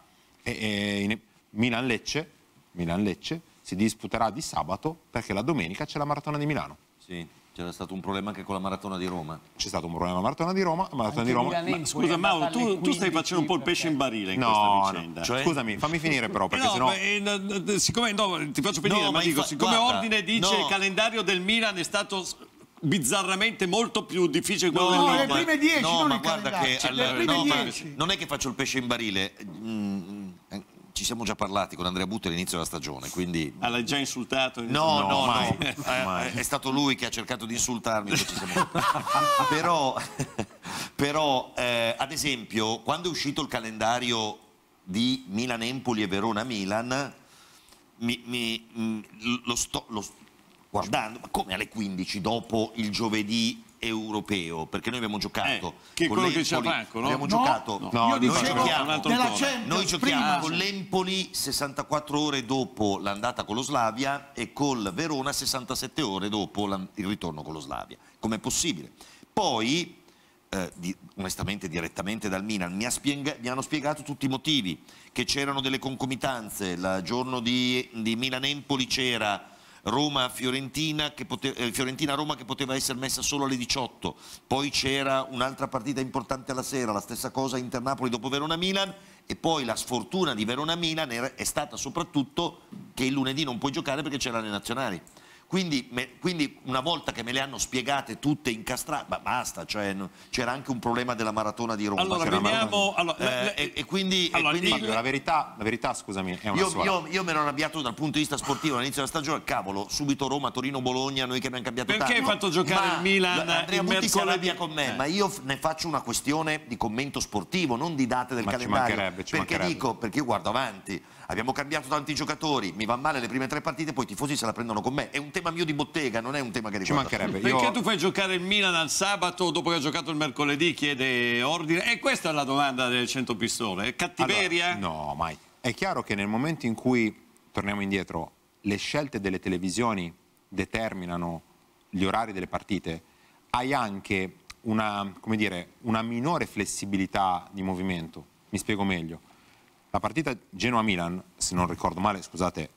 Milan-Lecce Milan si disputerà di sabato perché la domenica c'è la maratona di Milano. Sì. C'era stato un problema anche con la maratona di Roma. C'è stato un problema con la maratona di Roma. Maratona di Roma. Ma, scusa Mauro, tu, tu, stai facendo un po' il pesce in barile in no, questa vicenda. No. Cioè... Scusami, fammi finire però perché no, sennò... no, siccome, no, ti faccio finire, no, ma dico, siccome guarda, Ordine dice che il calendario del Milan è stato bizzarramente molto più difficile quello no, del le prime 10 no, non ma guarda che allora, cioè, no, non è che faccio il pesce in barile mm, eh, ci siamo già parlati con Andrea Butti all'inizio della stagione, quindi... Ah, l'hai già insultato? No, no, no, mai. no. Eh, mai. È stato lui che ha cercato di insultarmi. Siamo... però, però eh, ad esempio, quando è uscito il calendario di Milan-Empoli e Verona-Milan, mi, mi, mm, lo, sto, lo, guardando, ma come alle 15 dopo il giovedì europeo perché noi abbiamo giocato eh, che con quello che c'è Franco no? abbiamo no, giocato no, no, no noi, giochiamo, noi giochiamo con l'Empoli 64 ore dopo l'andata con lo Slavia e col Verona 67 ore dopo il ritorno con lo Slavia com'è possibile poi eh, di, onestamente direttamente dal Milan mi, ha mi, hanno spiegato tutti i motivi che c'erano delle concomitanze il giorno di, di Milan-Empoli c'era Roma-Fiorentina, che poteva, eh, Fiorentina-Roma che poteva essere messa solo alle 18, poi c'era un'altra partita importante alla sera, la stessa cosa Inter-Napoli dopo Verona-Milan e poi la sfortuna di Verona-Milan è stata soprattutto che il lunedì non puoi giocare perché c'erano le nazionali. Quindi, me, quindi, una volta che me le hanno spiegate tutte incastrate, ma basta, cioè, no, c'era anche un problema della maratona di Roma. Allora, veniamo, una... allora, eh, la, e, e, quindi, allora, e quindi... Fabio, la, verità, la, verità, scusami, è una io, io, io, me l'ho arrabbiato dal punto di vista sportivo all'inizio della stagione, cavolo, subito Roma, Torino, Bologna, noi che abbiamo cambiato Perché tanto. Perché hai fatto giocare ma il Milan Andrea il si arrabbia con me, eh. ma io ne faccio una questione di commento sportivo, non di date del ma calendario. Ci mancherebbe, ci perché mancherebbe. dico, perché io guardo avanti, abbiamo cambiato tanti giocatori, mi va male le prime tre partite, poi i tifosi se la prendono con me, è un tema mio di bottega, non è un tema che riguarda. Ci mancherebbe. Perché Io... tu fai giocare il Milan al sabato dopo che ha giocato il mercoledì, chiede ordine? E questa è la domanda del 100 pistole. Cattiveria? Allora, no, mai. È chiaro che nel momento in cui, torniamo indietro, le scelte delle televisioni determinano gli orari delle partite, hai anche una, dire, una minore flessibilità di movimento. Mi spiego meglio. La partita Genoa-Milan, se non ricordo male, scusate,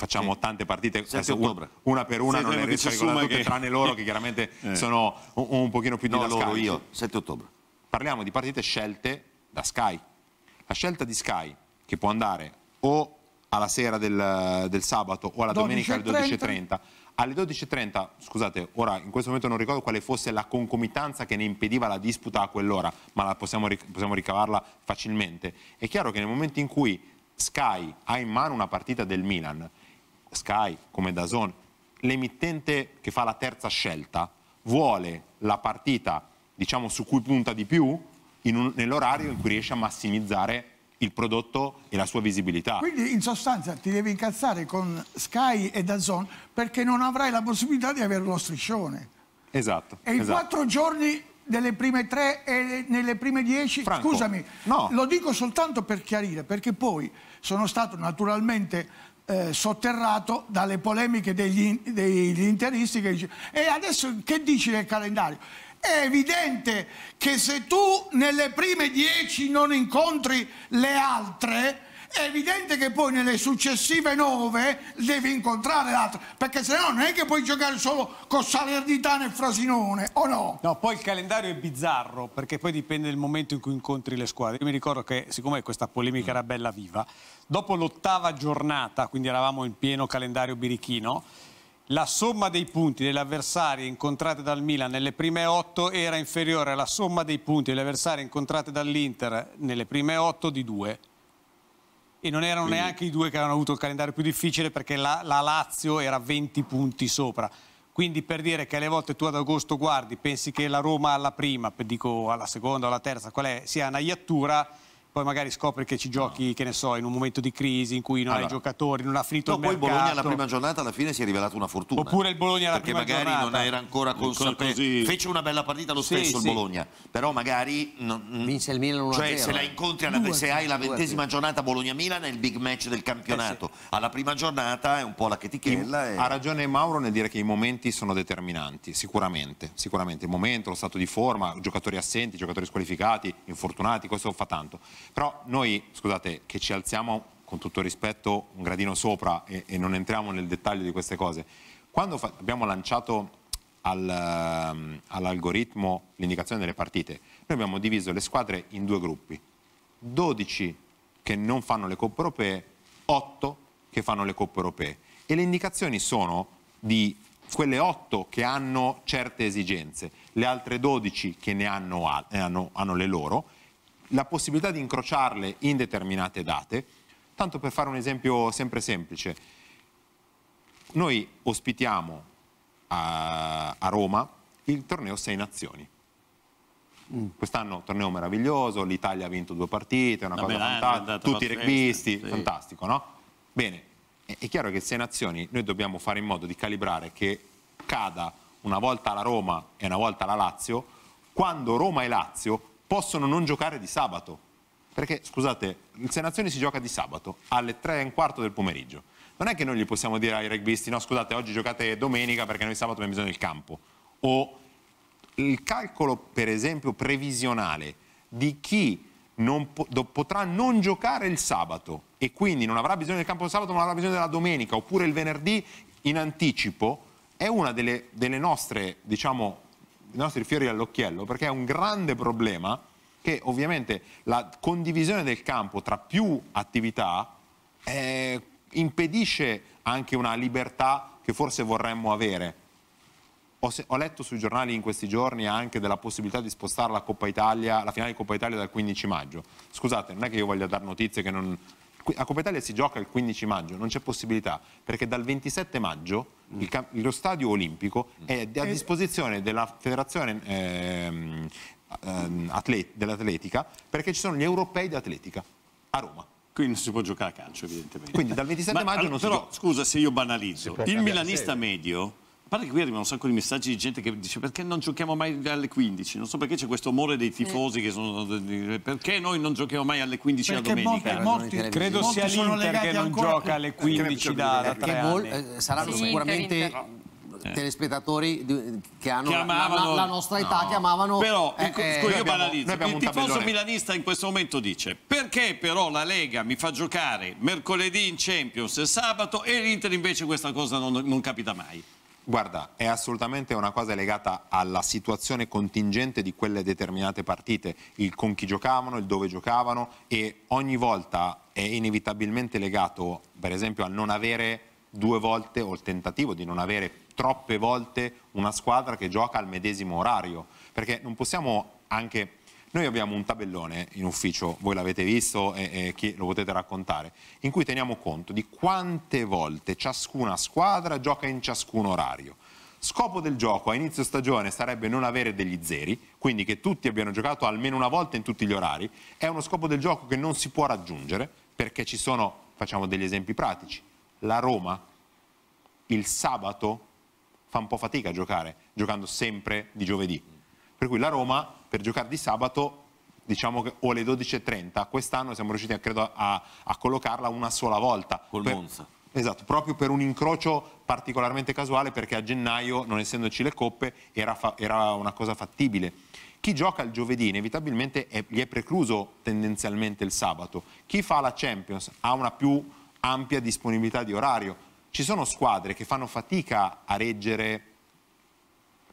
facciamo sì. tante partite un, una per una non è riesco che... tranne loro che chiaramente eh. sono un, un, pochino più di loro io 7 ottobre parliamo di partite scelte da Sky la scelta di Sky che può andare o alla sera del, del sabato o alla 12 domenica alle 12.30 alle 12.30, scusate, ora in questo momento non ricordo quale fosse la concomitanza che ne impediva la disputa a quell'ora, ma possiamo, possiamo ricavarla facilmente. È chiaro che nel momento in cui Sky ha in mano una partita del Milan, Sky, come Dazon, l'emittente che fa la terza scelta vuole la partita diciamo, su cui punta di più nell'orario in cui riesce a massimizzare il prodotto e la sua visibilità. Quindi in sostanza ti devi incazzare con Sky e Dazon perché non avrai la possibilità di avere lo striscione. Esatto. E esatto. in quattro giorni delle prime tre e nelle prime dieci, Franco, scusami, no. lo dico soltanto per chiarire, perché poi sono stato naturalmente eh, sotterrato dalle polemiche degli, degli interisti che dice e adesso che dici del calendario? È evidente che se tu nelle prime dieci non incontri le altre, è evidente che poi nelle successive nove devi incontrare le altre, perché se no non è che puoi giocare solo con Salernitana e Frosinone, o no? No, poi il calendario è bizzarro, perché poi dipende dal momento in cui incontri le squadre. Io mi ricordo che, siccome questa polemica era bella viva, dopo l'ottava giornata, quindi eravamo in pieno calendario birichino, la somma dei punti delle avversarie incontrate dal Milan nelle prime otto era inferiore alla somma dei punti delle avversarie incontrate dall'Inter nelle prime otto di due. E non erano quindi... neanche i due che avevano avuto il calendario più difficile perché la, la Lazio era 20 punti sopra. Quindi per dire che alle volte tu ad agosto guardi, pensi che la Roma alla prima, dico alla seconda, o alla terza, qual è, sia una iattura, poi magari scopri che ci giochi, no. che ne so, in un momento di crisi in cui non allora, hai giocatori, non ha finito no, il poi mercato. Bologna alla prima giornata alla fine si è rivelato una fortuna. Oppure il Bologna alla prima giornata. Perché magari non era ancora consapevole. Fece una bella partita lo stesso sì, il sì. Bologna, però magari... Mm, Vinse il Milan 1 Cioè se la incontri, alla, se hai la ventesima giornata Bologna-Milan è il big match del campionato. Eh sì. Alla prima giornata è un po' la chetichella. E... Ha ragione Mauro nel dire che i momenti sono determinanti, sicuramente. Sicuramente il momento, lo stato di forma, giocatori assenti, giocatori squalificati, infortunati, questo fa tanto. Però noi, scusate, che ci alziamo con tutto rispetto un gradino sopra e, e non entriamo nel dettaglio di queste cose, quando abbiamo lanciato al, ehm, all'algoritmo l'indicazione delle partite, noi abbiamo diviso le squadre in due gruppi, 12 che non fanno le coppe europee, 8 che fanno le coppe europee e le indicazioni sono di quelle 8 che hanno certe esigenze, le altre 12 che ne hanno, eh, hanno, hanno le loro la possibilità di incrociarle in determinate date. Tanto per fare un esempio sempre semplice, noi ospitiamo a, a Roma il torneo Sei Nazioni. Mm. Quest'anno torneo meraviglioso, l'Italia ha vinto due partite, una Vabbè, cosa fantastica, tutti i rugbisti, sì. fantastico, no? Bene, è, è chiaro che Sei Nazioni noi dobbiamo fare in modo di calibrare che cada una volta la Roma e una volta la Lazio, quando Roma e Lazio possono non giocare di sabato. Perché, scusate, il Sei si gioca di sabato alle 3 e un quarto del pomeriggio. Non è che noi gli possiamo dire ai rugbyisti, no scusate, oggi giocate domenica perché noi sabato abbiamo bisogno del campo. O il calcolo, per esempio, previsionale di chi non po potrà non giocare il sabato e quindi non avrà bisogno del campo del sabato ma avrà bisogno della domenica oppure il venerdì in anticipo, è una delle, delle nostre, diciamo, i nostri fiori all'occhiello perché è un grande problema che ovviamente la condivisione del campo tra più attività eh, impedisce anche una libertà che forse vorremmo avere. Ho, ho, letto sui giornali in questi giorni anche della possibilità di spostare la, Italia, la finale di Coppa Italia dal 15 maggio. Scusate, non è che io voglia dare notizie che non, a Coppa Italia si gioca il 15 maggio, non c'è possibilità, perché dal 27 maggio mm. il, lo stadio olimpico è a eh, disposizione della federazione ehm, ehm, dell'atletica, perché ci sono gli europei di atletica a Roma. Quindi non si può giocare a calcio, evidentemente. Quindi dal 27 Ma, maggio allora, non si però, gioca. Scusa se io banalizzo. Il milanista medio pare che qui arrivano un sacco di messaggi di gente che dice perché non giochiamo mai alle 15? Non so perché c'è questo amore dei tifosi eh. che sono... Perché noi non giochiamo mai alle 15 perché la domenica? Molti, molti, credo molti sia l'Inter che non ancora... gioca alle 15 eh, da, da tre anni. Eh, saranno sì, sicuramente... Inter, Eh. telespettatori che hanno amavano, la, la, nostra età no. che amavano però eh, ecco, eh, io banalizzo il tifoso milanista in questo momento dice perché però la Lega mi fa giocare mercoledì in Champions e sabato e l'Inter invece questa cosa non, non capita mai Guarda, è assolutamente una cosa legata alla situazione contingente di quelle determinate partite, il con chi giocavano, il dove giocavano e ogni volta è inevitabilmente legato per esempio al non avere due volte o il tentativo di non avere troppe volte una squadra che gioca al medesimo orario, perché non possiamo anche noi abbiamo un tabellone in ufficio, voi l'avete visto e, e lo potete raccontare, in cui teniamo conto di quante volte ciascuna squadra gioca in ciascun orario. Scopo del gioco a inizio stagione sarebbe non avere degli zeri, quindi che tutti abbiano giocato almeno una volta in tutti gli orari. È uno scopo del gioco che non si può raggiungere perché ci sono, facciamo degli esempi pratici, la Roma il sabato fa un po' fatica a giocare, giocando sempre di giovedì. Per cui la Roma per giocare di sabato diciamo che, o alle 12.30. Quest'anno siamo riusciti credo, a, a, collocarla una sola volta. Col per, Monza. Esatto, proprio per un incrocio particolarmente casuale perché a gennaio, non essendoci le coppe, era, fa, era una cosa fattibile. Chi gioca il giovedì inevitabilmente è, gli è precluso tendenzialmente il sabato. Chi fa la Champions ha una più ampia disponibilità di orario. Ci sono squadre che fanno fatica a reggere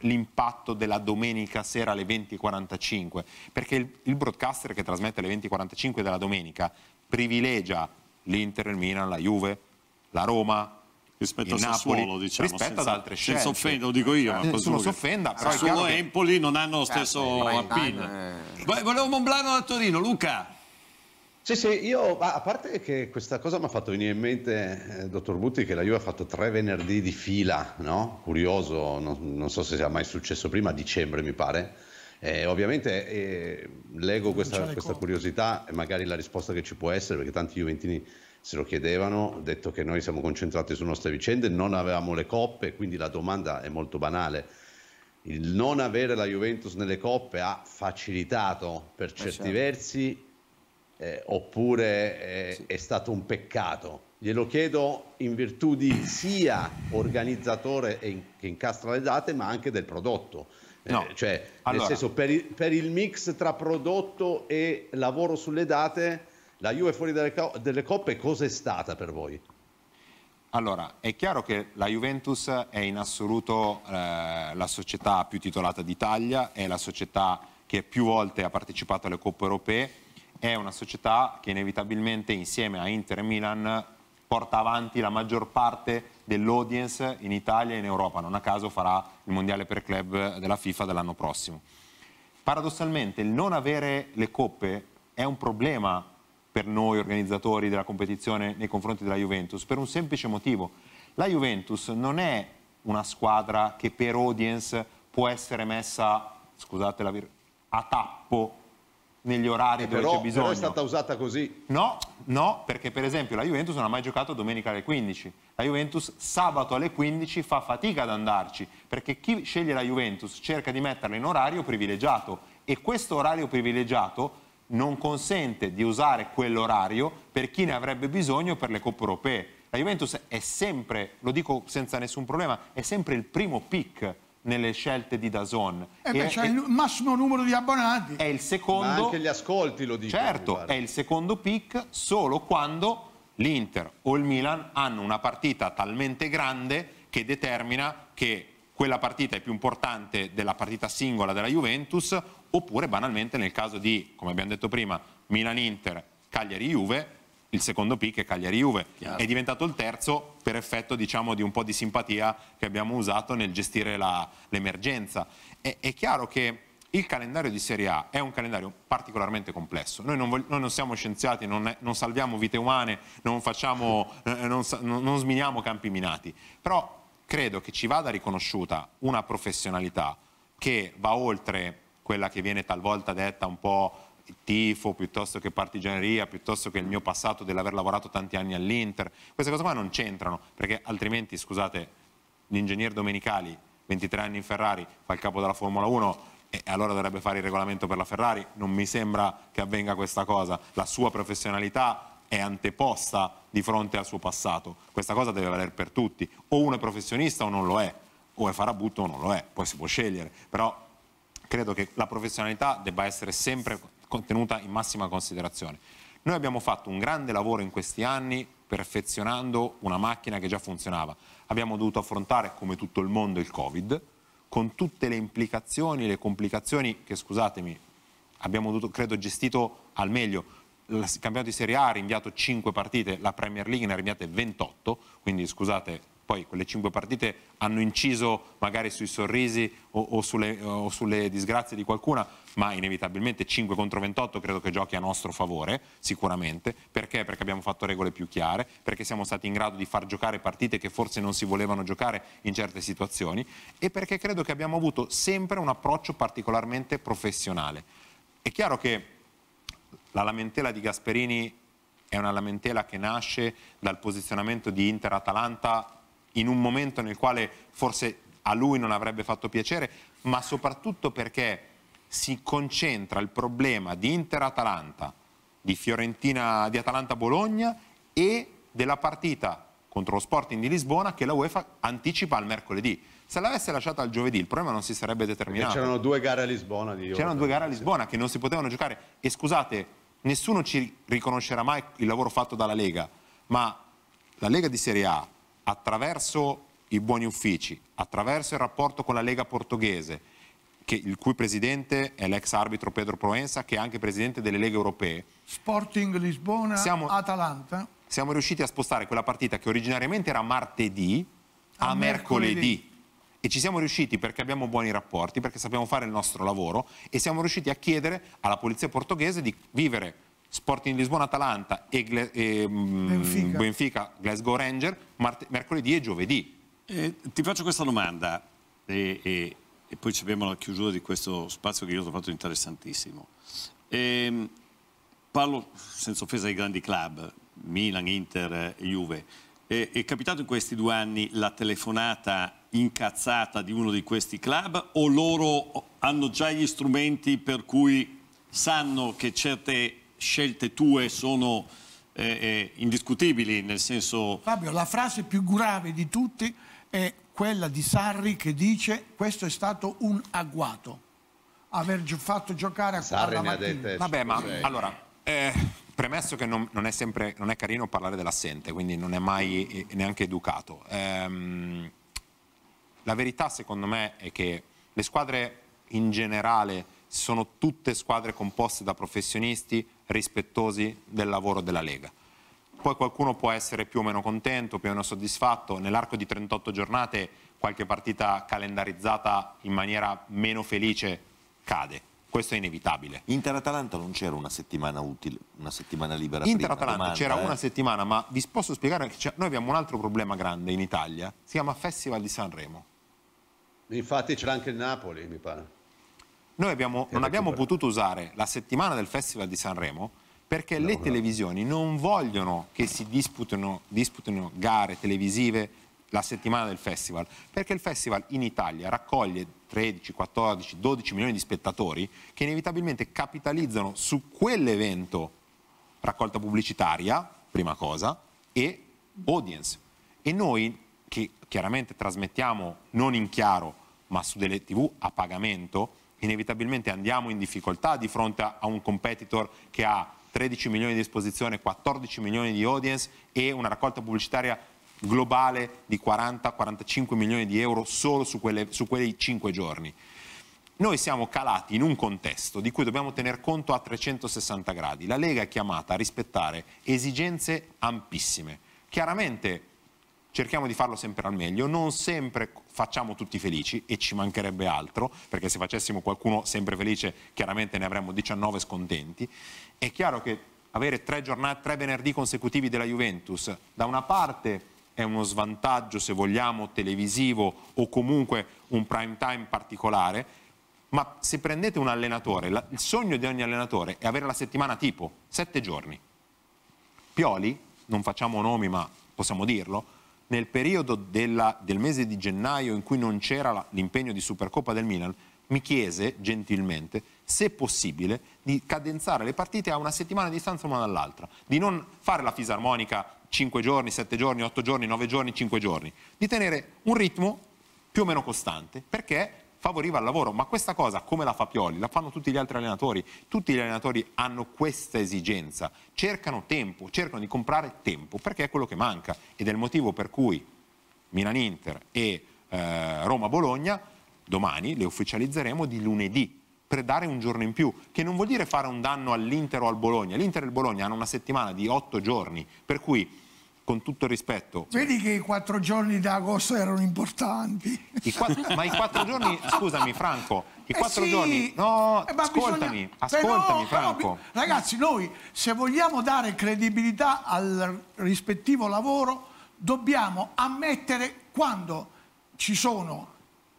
l'impatto della domenica sera alle 20.45, perché il, il, broadcaster che trasmette alle 20.45 della domenica privilegia l'Inter, il Milan, la Juve, la Roma, rispetto a Napoli, Sassuolo diciamo, rispetto senza, ad altre scelte senza offenda lo dico io ma eh, nessuno si offenda però Sassuolo e Empoli non hanno lo certo, stesso appeal eh. volevo Monblano da Torino Luca sì, sì, io a parte che questa cosa mi ha fatto venire in mente, eh, dottor Butti, che la Juve ha fatto tre venerdì di fila, no? Curioso, non, non so se sia mai successo prima, a dicembre mi pare. Eh, ovviamente eh, leggo questa, questa curiosità e magari la risposta che ci può essere, perché tanti Juventini se lo chiedevano, detto che noi siamo concentrati sulle nostre vicende, non avevamo le coppe, quindi la domanda è molto banale il non avere la Juventus nelle coppe ha facilitato per eh, certi certo. versi eh, oppure eh, sì. è stato un peccato. Glielo chiedo in virtù di sia organizzatore in, che incastra le date, ma anche del prodotto. Eh, no. Eh, cioè, allora. nel senso, per il, per il, mix tra prodotto e lavoro sulle date, la Juve fuori dalle, delle coppe cosa è stata per voi? Allora, è chiaro che la Juventus è in assoluto eh, la società più titolata d'Italia, è la società che più volte ha partecipato alle coppe europee, è una società che inevitabilmente insieme a Inter e Milan porta avanti la maggior parte dell'audience in Italia e in Europa, non a caso farà il mondiale per club della FIFA dell'anno prossimo. Paradossalmente il non avere le coppe è un problema per noi organizzatori della competizione nei confronti della Juventus per un semplice motivo. La Juventus non è una squadra che per audience può essere messa, scusate la vir- a tappo negli orari eh, dove c'è bisogno. Però è stata usata così. No, no, perché per esempio la Juventus non ha mai giocato domenica alle 15. La Juventus sabato alle 15 fa fatica ad andarci, perché chi sceglie la Juventus cerca di metterla in orario privilegiato e questo orario privilegiato non consente di usare quell'orario per chi ne avrebbe bisogno per le coppe europee. La Juventus è sempre, lo dico senza nessun problema, è sempre il primo pick nelle scelte di Dazon. Eh beh, c'è il massimo numero di abbonati. È il secondo... Ma anche gli ascolti lo dicono. Certo, è il secondo pick solo quando l'Inter o il Milan hanno una partita talmente grande che determina che quella partita è più importante della partita singola della Juventus oppure banalmente nel caso di, come abbiamo detto prima, Milan-Inter, Cagliari-Juve, il secondo pick è Cagliari-Juve, è diventato il terzo per effetto diciamo, di un po' di simpatia che abbiamo usato nel gestire l'emergenza. È, è chiaro che il calendario di Serie A è un calendario particolarmente complesso. Noi non, noi non siamo scienziati, non, non, salviamo vite umane, non, facciamo, eh, eh, non, non sminiamo campi minati. Però credo che ci vada riconosciuta una professionalità che va oltre quella che viene talvolta detta un po' tifo, piuttosto che partigianeria, piuttosto che il mio passato dell'aver lavorato tanti anni all'Inter, queste cose qua non c'entrano, perché altrimenti, scusate, l'ingegner Domenicali, 23 anni in Ferrari, fa il capo della Formula 1 e allora dovrebbe fare il regolamento per la Ferrari, non mi sembra che avvenga questa cosa, la sua professionalità è anteposta di fronte al suo passato, questa cosa deve valere per tutti, o uno è professionista o non lo è, o è farabutto o non lo è, poi si può scegliere, però credo che la professionalità debba essere sempre tenuta in massima considerazione. Noi abbiamo fatto un grande lavoro in questi anni perfezionando una macchina che già funzionava. Abbiamo dovuto affrontare, come tutto il mondo, il Covid, con tutte le implicazioni, le complicazioni che, scusatemi, abbiamo dovuto, credo, gestito al meglio. Il campionato di Serie A ha rinviato 5 partite, la Premier League ne ha rinviate 28, quindi scusate, poi quelle 5 partite hanno inciso magari sui sorrisi o, o, sulle, o sulle disgrazie di qualcuna, ma inevitabilmente 5 contro 28 credo che giochi a nostro favore, sicuramente. Perché? Perché abbiamo fatto regole più chiare, perché siamo stati in grado di far giocare partite che forse non si volevano giocare in certe situazioni e perché credo che abbiamo avuto sempre un approccio particolarmente professionale. È chiaro che la lamentela di Gasperini è una lamentela che nasce dal posizionamento di Inter-Atalanta in un momento nel quale forse a lui non avrebbe fatto piacere, ma soprattutto perché si concentra il problema di Inter-Atalanta, di Fiorentina, di Atalanta-Bologna e della partita contro lo Sporting di Lisbona che la UEFA anticipa al mercoledì. Se l'avesse lasciata al giovedì il problema non si sarebbe determinato. Perché C'erano due gare a Lisbona. C'erano due gare a Lisbona che non si potevano giocare. E scusate, nessuno ci riconoscerà mai il lavoro fatto dalla Lega, ma la Lega di Serie A, attraverso i buoni uffici, attraverso il rapporto con la Lega portoghese, che, il cui presidente è l'ex arbitro Pedro Proenza, che è anche presidente delle leghe europee. Sporting Lisbona, siamo, Atalanta. Siamo riusciti a spostare quella partita che originariamente era martedì a, a mercoledì. mercoledì. E ci siamo riusciti perché abbiamo buoni rapporti, perché sappiamo fare il nostro lavoro e siamo riusciti a chiedere alla polizia portoghese di vivere Sporting Lisbona-Atalanta e, Gle e mm, Benfica. Benfica. glasgow Ranger mercoledì e giovedì. Eh, ti faccio questa domanda. E, e e poi ci abbiamo la chiusura di questo spazio che io ho trovato interessantissimo. E ehm, parlo senza offesa ai grandi club, Milan, Inter, Juve. E, è capitato in questi due anni la telefonata incazzata di uno di questi club o loro hanno già gli strumenti per cui sanno che certe scelte tue sono eh, eh indiscutibili nel senso... Fabio, la frase più grave di tutte è quella di Sarri che dice questo è stato un agguato aver gio fatto giocare a Sarri ne ha detto vabbè ma sei. Eh. allora eh, premesso che non, non, è sempre non è carino parlare dell'assente quindi non è mai eh, neanche educato ehm, la verità secondo me è che le squadre in generale sono tutte squadre composte da professionisti rispettosi del lavoro della Lega poi qualcuno può essere più o meno contento, più o meno soddisfatto, nell'arco di 38 giornate qualche partita calendarizzata in maniera meno felice cade, questo è inevitabile. Inter-Atalanta non c'era una settimana utile, una settimana libera per Inter-Atalanta c'era eh? una settimana, ma vi posso spiegare che cioè, noi abbiamo un altro problema grande in Italia, si chiama Festival di Sanremo. Infatti c'era anche il Napoli, mi pare. Noi abbiamo, non abbiamo potuto usare la settimana del Festival di Sanremo perché le televisioni non vogliono che si disputino, disputino gare televisive la settimana del festival, perché il festival in Italia raccoglie 13, 14, 12 milioni di spettatori che inevitabilmente capitalizzano su quell'evento raccolta pubblicitaria, prima cosa, e audience. E noi che chiaramente trasmettiamo non in chiaro, ma su delle tv a pagamento, inevitabilmente andiamo in difficoltà di fronte a un competitor che ha 13 milioni di esposizione, 14 milioni di audience e una raccolta pubblicitaria globale di 40-45 milioni di euro solo su, quelle, su quei 5 giorni. Noi siamo calati in un contesto di cui dobbiamo tener conto a 360 gradi. La Lega è chiamata a rispettare esigenze ampissime. Chiaramente cerchiamo di farlo sempre al meglio, non sempre facciamo tutti felici e ci mancherebbe altro, perché se facessimo qualcuno sempre felice chiaramente ne avremmo 19 scontenti. È chiaro che avere tre, giornate, tre venerdì consecutivi della Juventus, da una parte è uno svantaggio, se vogliamo, televisivo o comunque un prime time particolare, ma se prendete un allenatore, la, il sogno di ogni allenatore è avere la settimana tipo, sette giorni. Pioli, non facciamo nomi ma possiamo dirlo, nel periodo della, del mese di gennaio in cui non c'era l'impegno di Supercoppa del Milan, mi chiese gentilmente se possibile di cadenzare le partite a una settimana di distanza una dall'altra, di non fare la fisarmonica 5 giorni, 7 giorni, 8 giorni, 9 giorni, 5 giorni, di tenere un ritmo più o meno costante, perché favoriva il lavoro, ma questa cosa come la fa Pioli? La fanno tutti gli altri allenatori, tutti gli allenatori hanno questa esigenza, cercano tempo, cercano di comprare tempo, perché è quello che manca ed è il motivo per cui Milan-Inter e eh, Roma-Bologna domani le ufficializzeremo di lunedì per dare un giorno in più, che non vuol dire fare un danno all'Inter o al Bologna, l'Inter e il Bologna hanno una settimana di otto giorni, per cui con tutto rispetto. Vedi che i quattro giorni d'agosto erano importanti. I quattro, ma i quattro giorni, scusami Franco, i eh quattro sì, giorni, no, eh ascoltami, bisogna, ascoltami però, Franco. Però, ragazzi, noi se vogliamo dare credibilità al rispettivo lavoro dobbiamo ammettere quando ci sono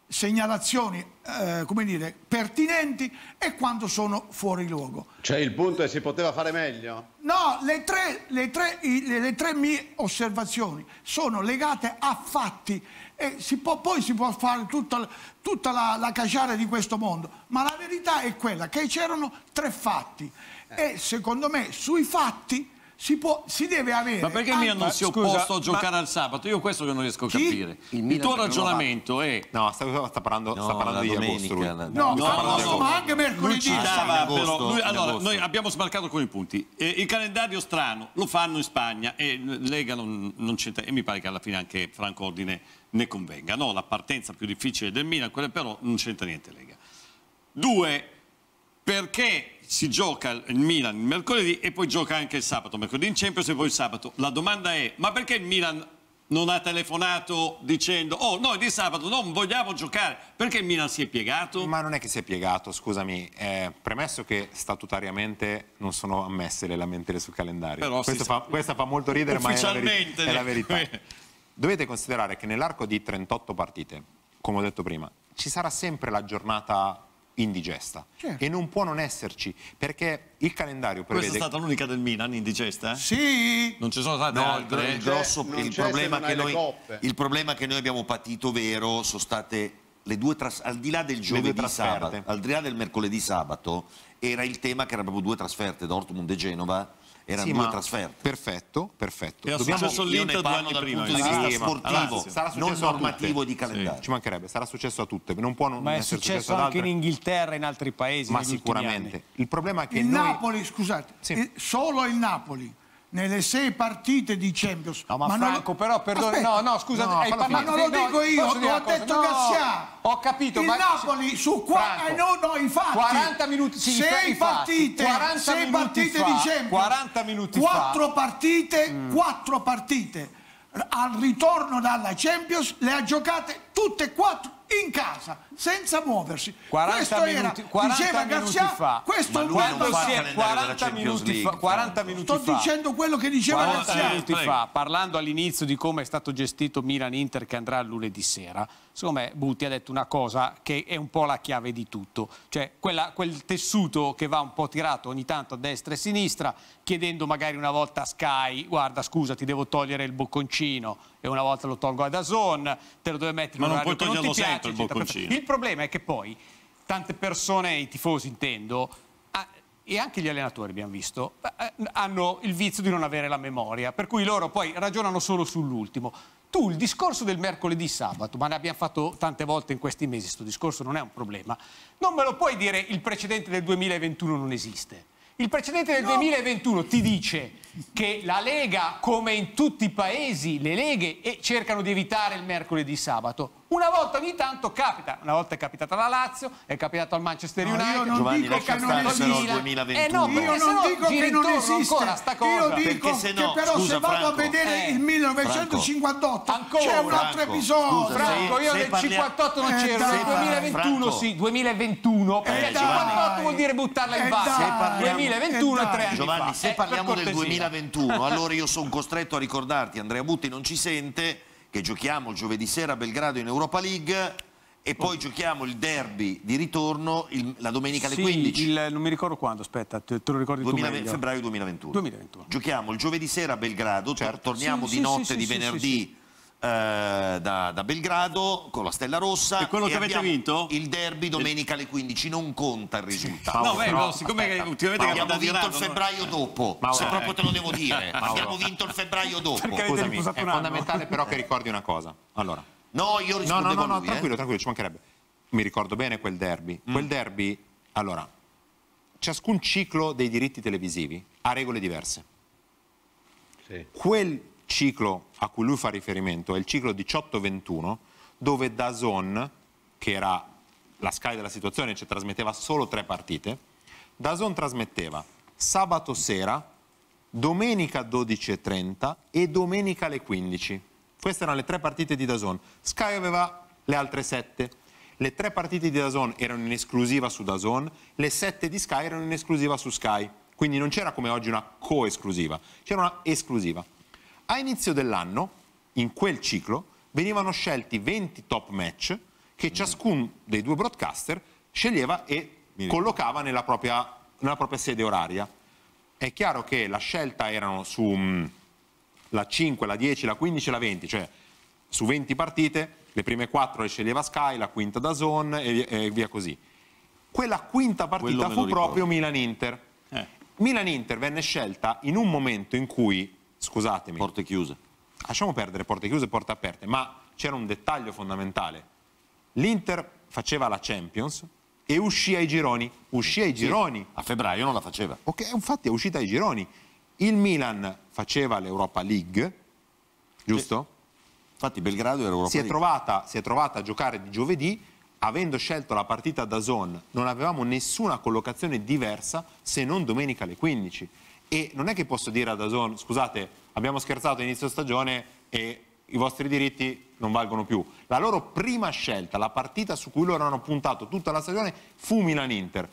segnalazioni eh, come dire, pertinenti e quando sono fuori luogo. Cioè il punto è si poteva fare meglio? No, le tre, le tre, le, le tre mie osservazioni sono legate a fatti e si può, poi si può fare tutta, tutta la, la caciara di questo mondo, ma la verità è quella che c'erano tre fatti eh. e secondo me sui fatti si, può, si, deve avere. Ma perché il Milan non si è opposto a giocare ma... al sabato? Io questo che non riesco a capire. Il, il tuo ragionamento è. No, sta, sta parlando, no, sta parlando di domenica, agosto. La... No, no, agosto, ma anche mercoledì. Lui dava, però, lui, allora, noi abbiamo sbarcato con i punti. Eh, il calendario strano lo fanno in Spagna e Lega non, non c'entra. E mi pare che alla fine anche Franco Ordine ne convenga. No, la partenza più difficile del Milan, quella però non c'entra niente Lega. Due, perché si gioca il Milan il mercoledì e poi gioca anche il sabato, mercoledì in Champions e poi il sabato. La domanda è, ma perché il Milan non ha telefonato dicendo oh noi di sabato non vogliamo giocare perché il Milan si è piegato? Ma non è che si è piegato, scusami, eh, premesso che statutariamente non sono ammesse le lamentele sul calendario. Fa, questa fa molto ridere, ma è la, veri è la verità. Dovete considerare che nell'arco di 38 partite, come ho detto prima, ci sarà sempre la giornata indigesta. Certo. E non può non esserci, perché il calendario prevede... Questa è stata l'unica del Milan indigesta? Eh? Sì! Non ci sono state no, altre? Il, cioè, grosso, il, problema noi, il problema che noi abbiamo patito, vero, sono state le due al di là del giovedì sabato, al di là del mercoledì sabato, era il tema che erano proprio due trasferte, Dortmund e Genova, erano sì, due trasferte. Perfetto, perfetto. E Dobbiamo sollito due anni prima. Punto di vista sportivo, sarà non normativo di calendario. Sì. Ci mancherebbe, sarà successo a tutte, non può non Ma è successo, anche in Inghilterra e in altri paesi. Ma sicuramente. Il problema è che il noi... Napoli, scusate, sì. Eh, solo il Napoli nelle sei partite di Champions. No, ma, ma Franco, non... però, perdona, Aspetta. no, no, scusa, no, hai eh, parlato... Ma non lo dico io, no, lo detto no, Gassià. Ho capito, il ma... Napoli su qua... Eh, no, no, infatti... 40 minuti, sì, sei partite, 40 sei minuti partite fa, di Champions. 40 minuti 4 partite, mm. 4 partite. Al ritorno dalla Champions le ha giocate tutte e quattro in casa, senza muoversi. 40 minuti, era, 40 diceva Garzia, fa. questo quando si è 40 minuti fa, 40 minuti Sto fa. dicendo quello che diceva Garzia. 40 minuti fa, parlando all'inizio di come è stato gestito Milan-Inter che andrà lunedì sera, secondo me Butti ha detto una cosa che è un po' la chiave di tutto, cioè quella, quel tessuto che va un po' tirato ogni tanto a destra e a sinistra, chiedendo magari una volta a Sky, guarda scusa ti devo togliere il bocconcino e una volta lo tolgo ad Azon, te lo deve mettere in un'altra orario che non ti piace. Il, bocconcino. il problema è che poi tante persone, i tifosi intendo, e anche gli allenatori abbiamo visto, hanno il vizio di non avere la memoria, per cui loro poi ragionano solo sull'ultimo tu il discorso del mercoledì sabato, ma ne abbiamo fatto tante volte in questi mesi, questo discorso non è un problema, non me lo puoi dire il precedente del 2021 non esiste. Il precedente del no. 2021 ti dice che la Lega, come in tutti i paesi, le leghe cercano di evitare il mercoledì sabato. Una volta ogni tanto capita, una volta è capitata alla Lazio, è capitato al Manchester no, United, io non Giovanni, dico che non esiste. Eh no, io non dico che non esiste. Io dico se no, che però scusa, se vado Franco, a vedere eh, il 1958 ancora, c'è un altro Franco, episodio. Scusa, Franco, io nel 58 non eh, c'ero, nel 2021 sì, 2021, eh, perché eh, 58 vuol dire buttarla in eh, base. 2021 è tre anni Giovanni, se parliamo del 2021, allora io sono costretto a ricordarti, Andrea Butti non ci sente che giochiamo giovedì sera a Belgrado in Europa League e poi oh. giochiamo il derby di ritorno il, la domenica alle sì, 15. Il, non mi ricordo quando, aspetta, te, te lo ricordi 2020, tu febbraio 2021. 2021. Giochiamo il giovedì sera a Belgrado, certo. torniamo sì, di sì, notte di venerdì eh, da, da, Belgrado con la Stella Rossa. E quello e che avete vinto? Il derby domenica alle 15, non conta il risultato. No, beh, no, siccome Aspetta, ultimamente Paolo, abbiamo vinto il febbraio dopo, Paolo, se eh. proprio te lo devo dire, Paolo. abbiamo vinto il febbraio dopo. Perché Scusami, è fondamentale però che ricordi una cosa. Allora. No, io rispondevo No, no, no, lui, eh. tranquillo, eh. tranquillo, ci mancherebbe. Mi ricordo bene quel derby. Mm. Quel derby, allora, ciascun ciclo dei diritti televisivi ha regole diverse. Sì. Quel ciclo a cui lui fa riferimento è il ciclo 18-21, dove Dazon, che era la Sky della situazione, cioè trasmetteva solo tre partite, Dazon trasmetteva sabato sera, domenica 12.30 e domenica alle 15. Queste erano le tre partite di Dazon. Sky aveva le altre sette. Le tre partite di Dazon erano in esclusiva su Dazon, le sette di Sky erano in esclusiva su Sky. Quindi non c'era come oggi una co-esclusiva, c'era una esclusiva. A inizio dell'anno, in quel ciclo, venivano scelti 20 top match che mm. ciascun dei due broadcaster sceglieva e collocava nella propria, nella propria sede oraria. È chiaro che la scelta erano su mm, la 5, la 10, la 15 e la 20, cioè su 20 partite le prime 4 le sceglieva Sky, la quinta da Zone e, via così. Quella quinta partita fu proprio Milan-Inter. Eh. Milan-Inter venne scelta in un momento in cui scusatemi. Porte chiuse. Lasciamo perdere porte chiuse e porte aperte, ma c'era un dettaglio fondamentale. L'Inter faceva la Champions e uscì ai gironi. Uscì ai gironi. Sì, a febbraio non la faceva. Ok, infatti è uscita ai gironi. Il Milan faceva l'Europa League, giusto? Sì. Infatti Belgrado era l'Europa si è, trovata, si è, trovata, a giocare di giovedì, avendo scelto la partita da zone, non avevamo nessuna collocazione diversa se non domenica alle 15 e non è che posso dire a Dazon scusate abbiamo scherzato inizio stagione e i vostri diritti non valgono più la loro prima scelta la partita su cui loro hanno puntato tutta la stagione fu Milan-Inter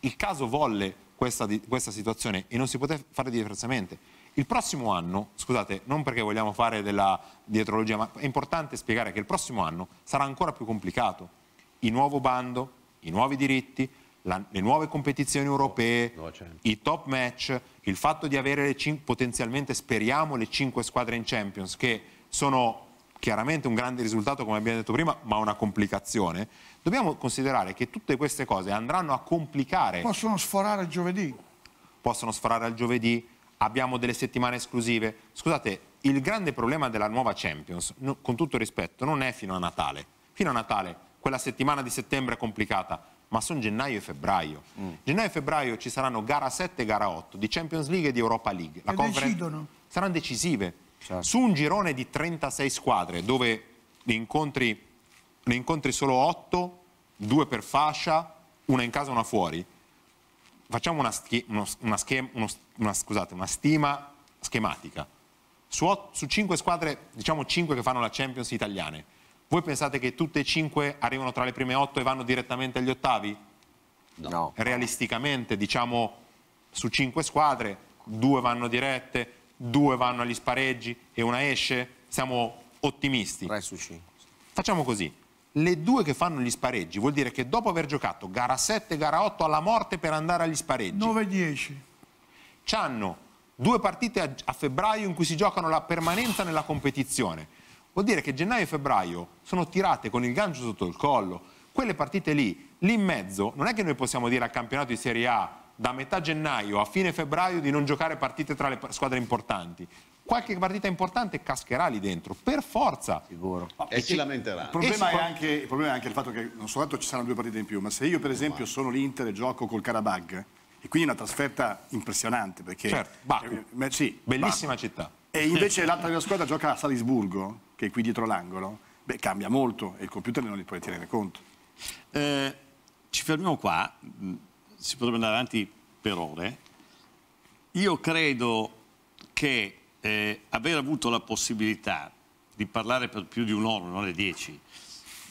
il caso volle questa, questa situazione e non si poteva fare diversamente il prossimo anno, scusate, non perché vogliamo fare della dietrologia, ma è importante spiegare che il prossimo anno sarà ancora più complicato. Il nuovo bando, i nuovi diritti, la, le nuove competizioni europee, no, certo. i top match, il fatto di avere potenzialmente, speriamo, le cinque squadre in Champions, che sono chiaramente un grande risultato, come abbiamo detto prima, ma una complicazione, dobbiamo considerare che tutte queste cose andranno a complicare. Possono sforare il giovedì. Possono sforare al giovedì, abbiamo delle settimane esclusive. Scusate, il grande problema della nuova Champions, no, con tutto rispetto, non è fino a Natale. Fino a Natale, quella settimana di settembre è complicata ma sono gennaio e febbraio. Mm. Gennaio e febbraio ci saranno gara 7 e gara 8 di Champions League e di Europa League. La decidono. Saranno decisive. Certo. Su un girone di 36 squadre dove ne incontri, ne incontri solo 8, due per fascia, una in casa e una fuori. Facciamo una, schie, uno, una, schie, uno, una, scusate, una stima schematica. Su, su 5 squadre, diciamo 5 che fanno la Champions italiane, voi pensate che tutte e cinque arrivano tra le prime otto e vanno direttamente agli ottavi? No. Realisticamente, diciamo, su cinque squadre, due vanno dirette, due vanno agli spareggi e una esce. Siamo ottimisti. Tre su cinque. Facciamo così. Le due che fanno gli spareggi vuol dire che dopo aver giocato gara 7 gara 8 alla morte per andare agli spareggi. 9-10. hanno due partite a febbraio in cui si giocano la permanenza nella competizione Vuol dire che gennaio e febbraio sono tirate con il gancio sotto il collo. Quelle partite lì, lì in mezzo, non è che noi possiamo dire al campionato di Serie A da metà gennaio a fine febbraio di non giocare partite tra le squadre importanti. Qualche partita importante cascherà lì dentro, per forza. Sicuro. E si lamenterà. Il problema, si... è anche, il problema è anche il fatto che non soltanto ci saranno due partite in più, ma se io per esempio sono l'Inter e gioco col Karabag, e quindi è una trasferta impressionante perché... Certo, Baku. Eh, sì, bellissima Baku. città. E invece l'altra mia squadra gioca a Salisburgo, che è qui dietro l'angolo, beh, cambia molto e il computer non li puoi tenere conto. Eh, ci fermiamo qua, mm, si potrebbe andare avanti per ore. Io credo che eh, aver avuto la possibilità di parlare per più di un'ora, un'ora e dieci,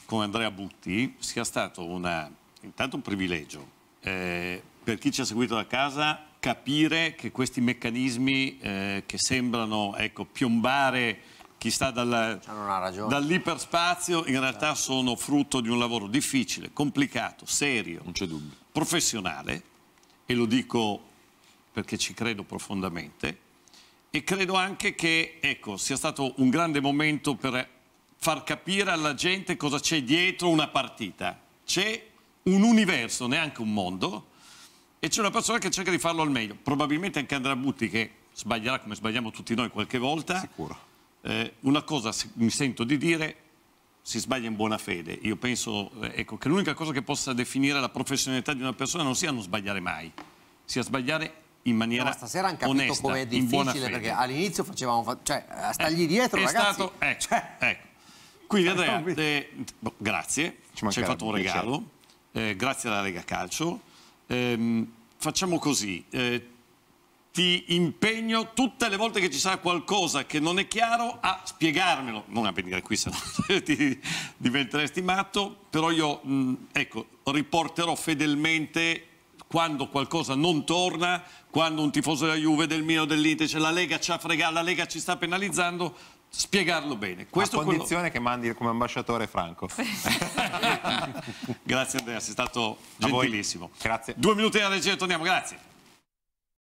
con Andrea Butti sia stato una, intanto un privilegio. Eh, per chi ci ha seguito da casa capire che questi meccanismi eh, che sembrano ecco, piombare chi sta dal, dall'iperspazio in realtà certo. sono frutto di un lavoro difficile, complicato, serio, professionale e lo dico perché ci credo profondamente e credo anche che ecco, sia stato un grande momento per far capire alla gente cosa c'è dietro una partita. C'è un universo, neanche un mondo, e c'è una persona che cerca di farlo al meglio. Probabilmente anche Andrea Butti che sbaglierà come sbagliamo tutti noi qualche volta. Sicuro eh, una cosa mi sento di dire, si sbaglia in buona fede. Io penso eh, ecco, che l'unica cosa che possa definire la professionalità di una persona non sia non sbagliare mai, sia sbagliare in maniera no, stasera hanno capito onesta, com'è difficile perché all'inizio facevamo fa cioè eh, stargli eh, dietro è ragazzi stato, ecco, cioè... ecco. quindi cioè, Andrea eh, boh, grazie ci, ci hai fatto un regalo eh, grazie alla Lega Calcio ehm, facciamo così ti impegno tutte le volte che ci sarà qualcosa che non è chiaro a spiegarmelo, non a venire qui se no ti diventeresti matto, però io mh, mm, ecco, riporterò fedelmente quando qualcosa non torna, quando un tifoso della Juve, del mio, dell'Inter, cioè la Lega ci ha fregato, la Lega ci sta penalizzando, spiegarlo bene. Questo A condizione quello... che mandi come ambasciatore Franco. grazie Andrea, sei stato gentilissimo. Grazie. Due minuti alla regia e torniamo, grazie.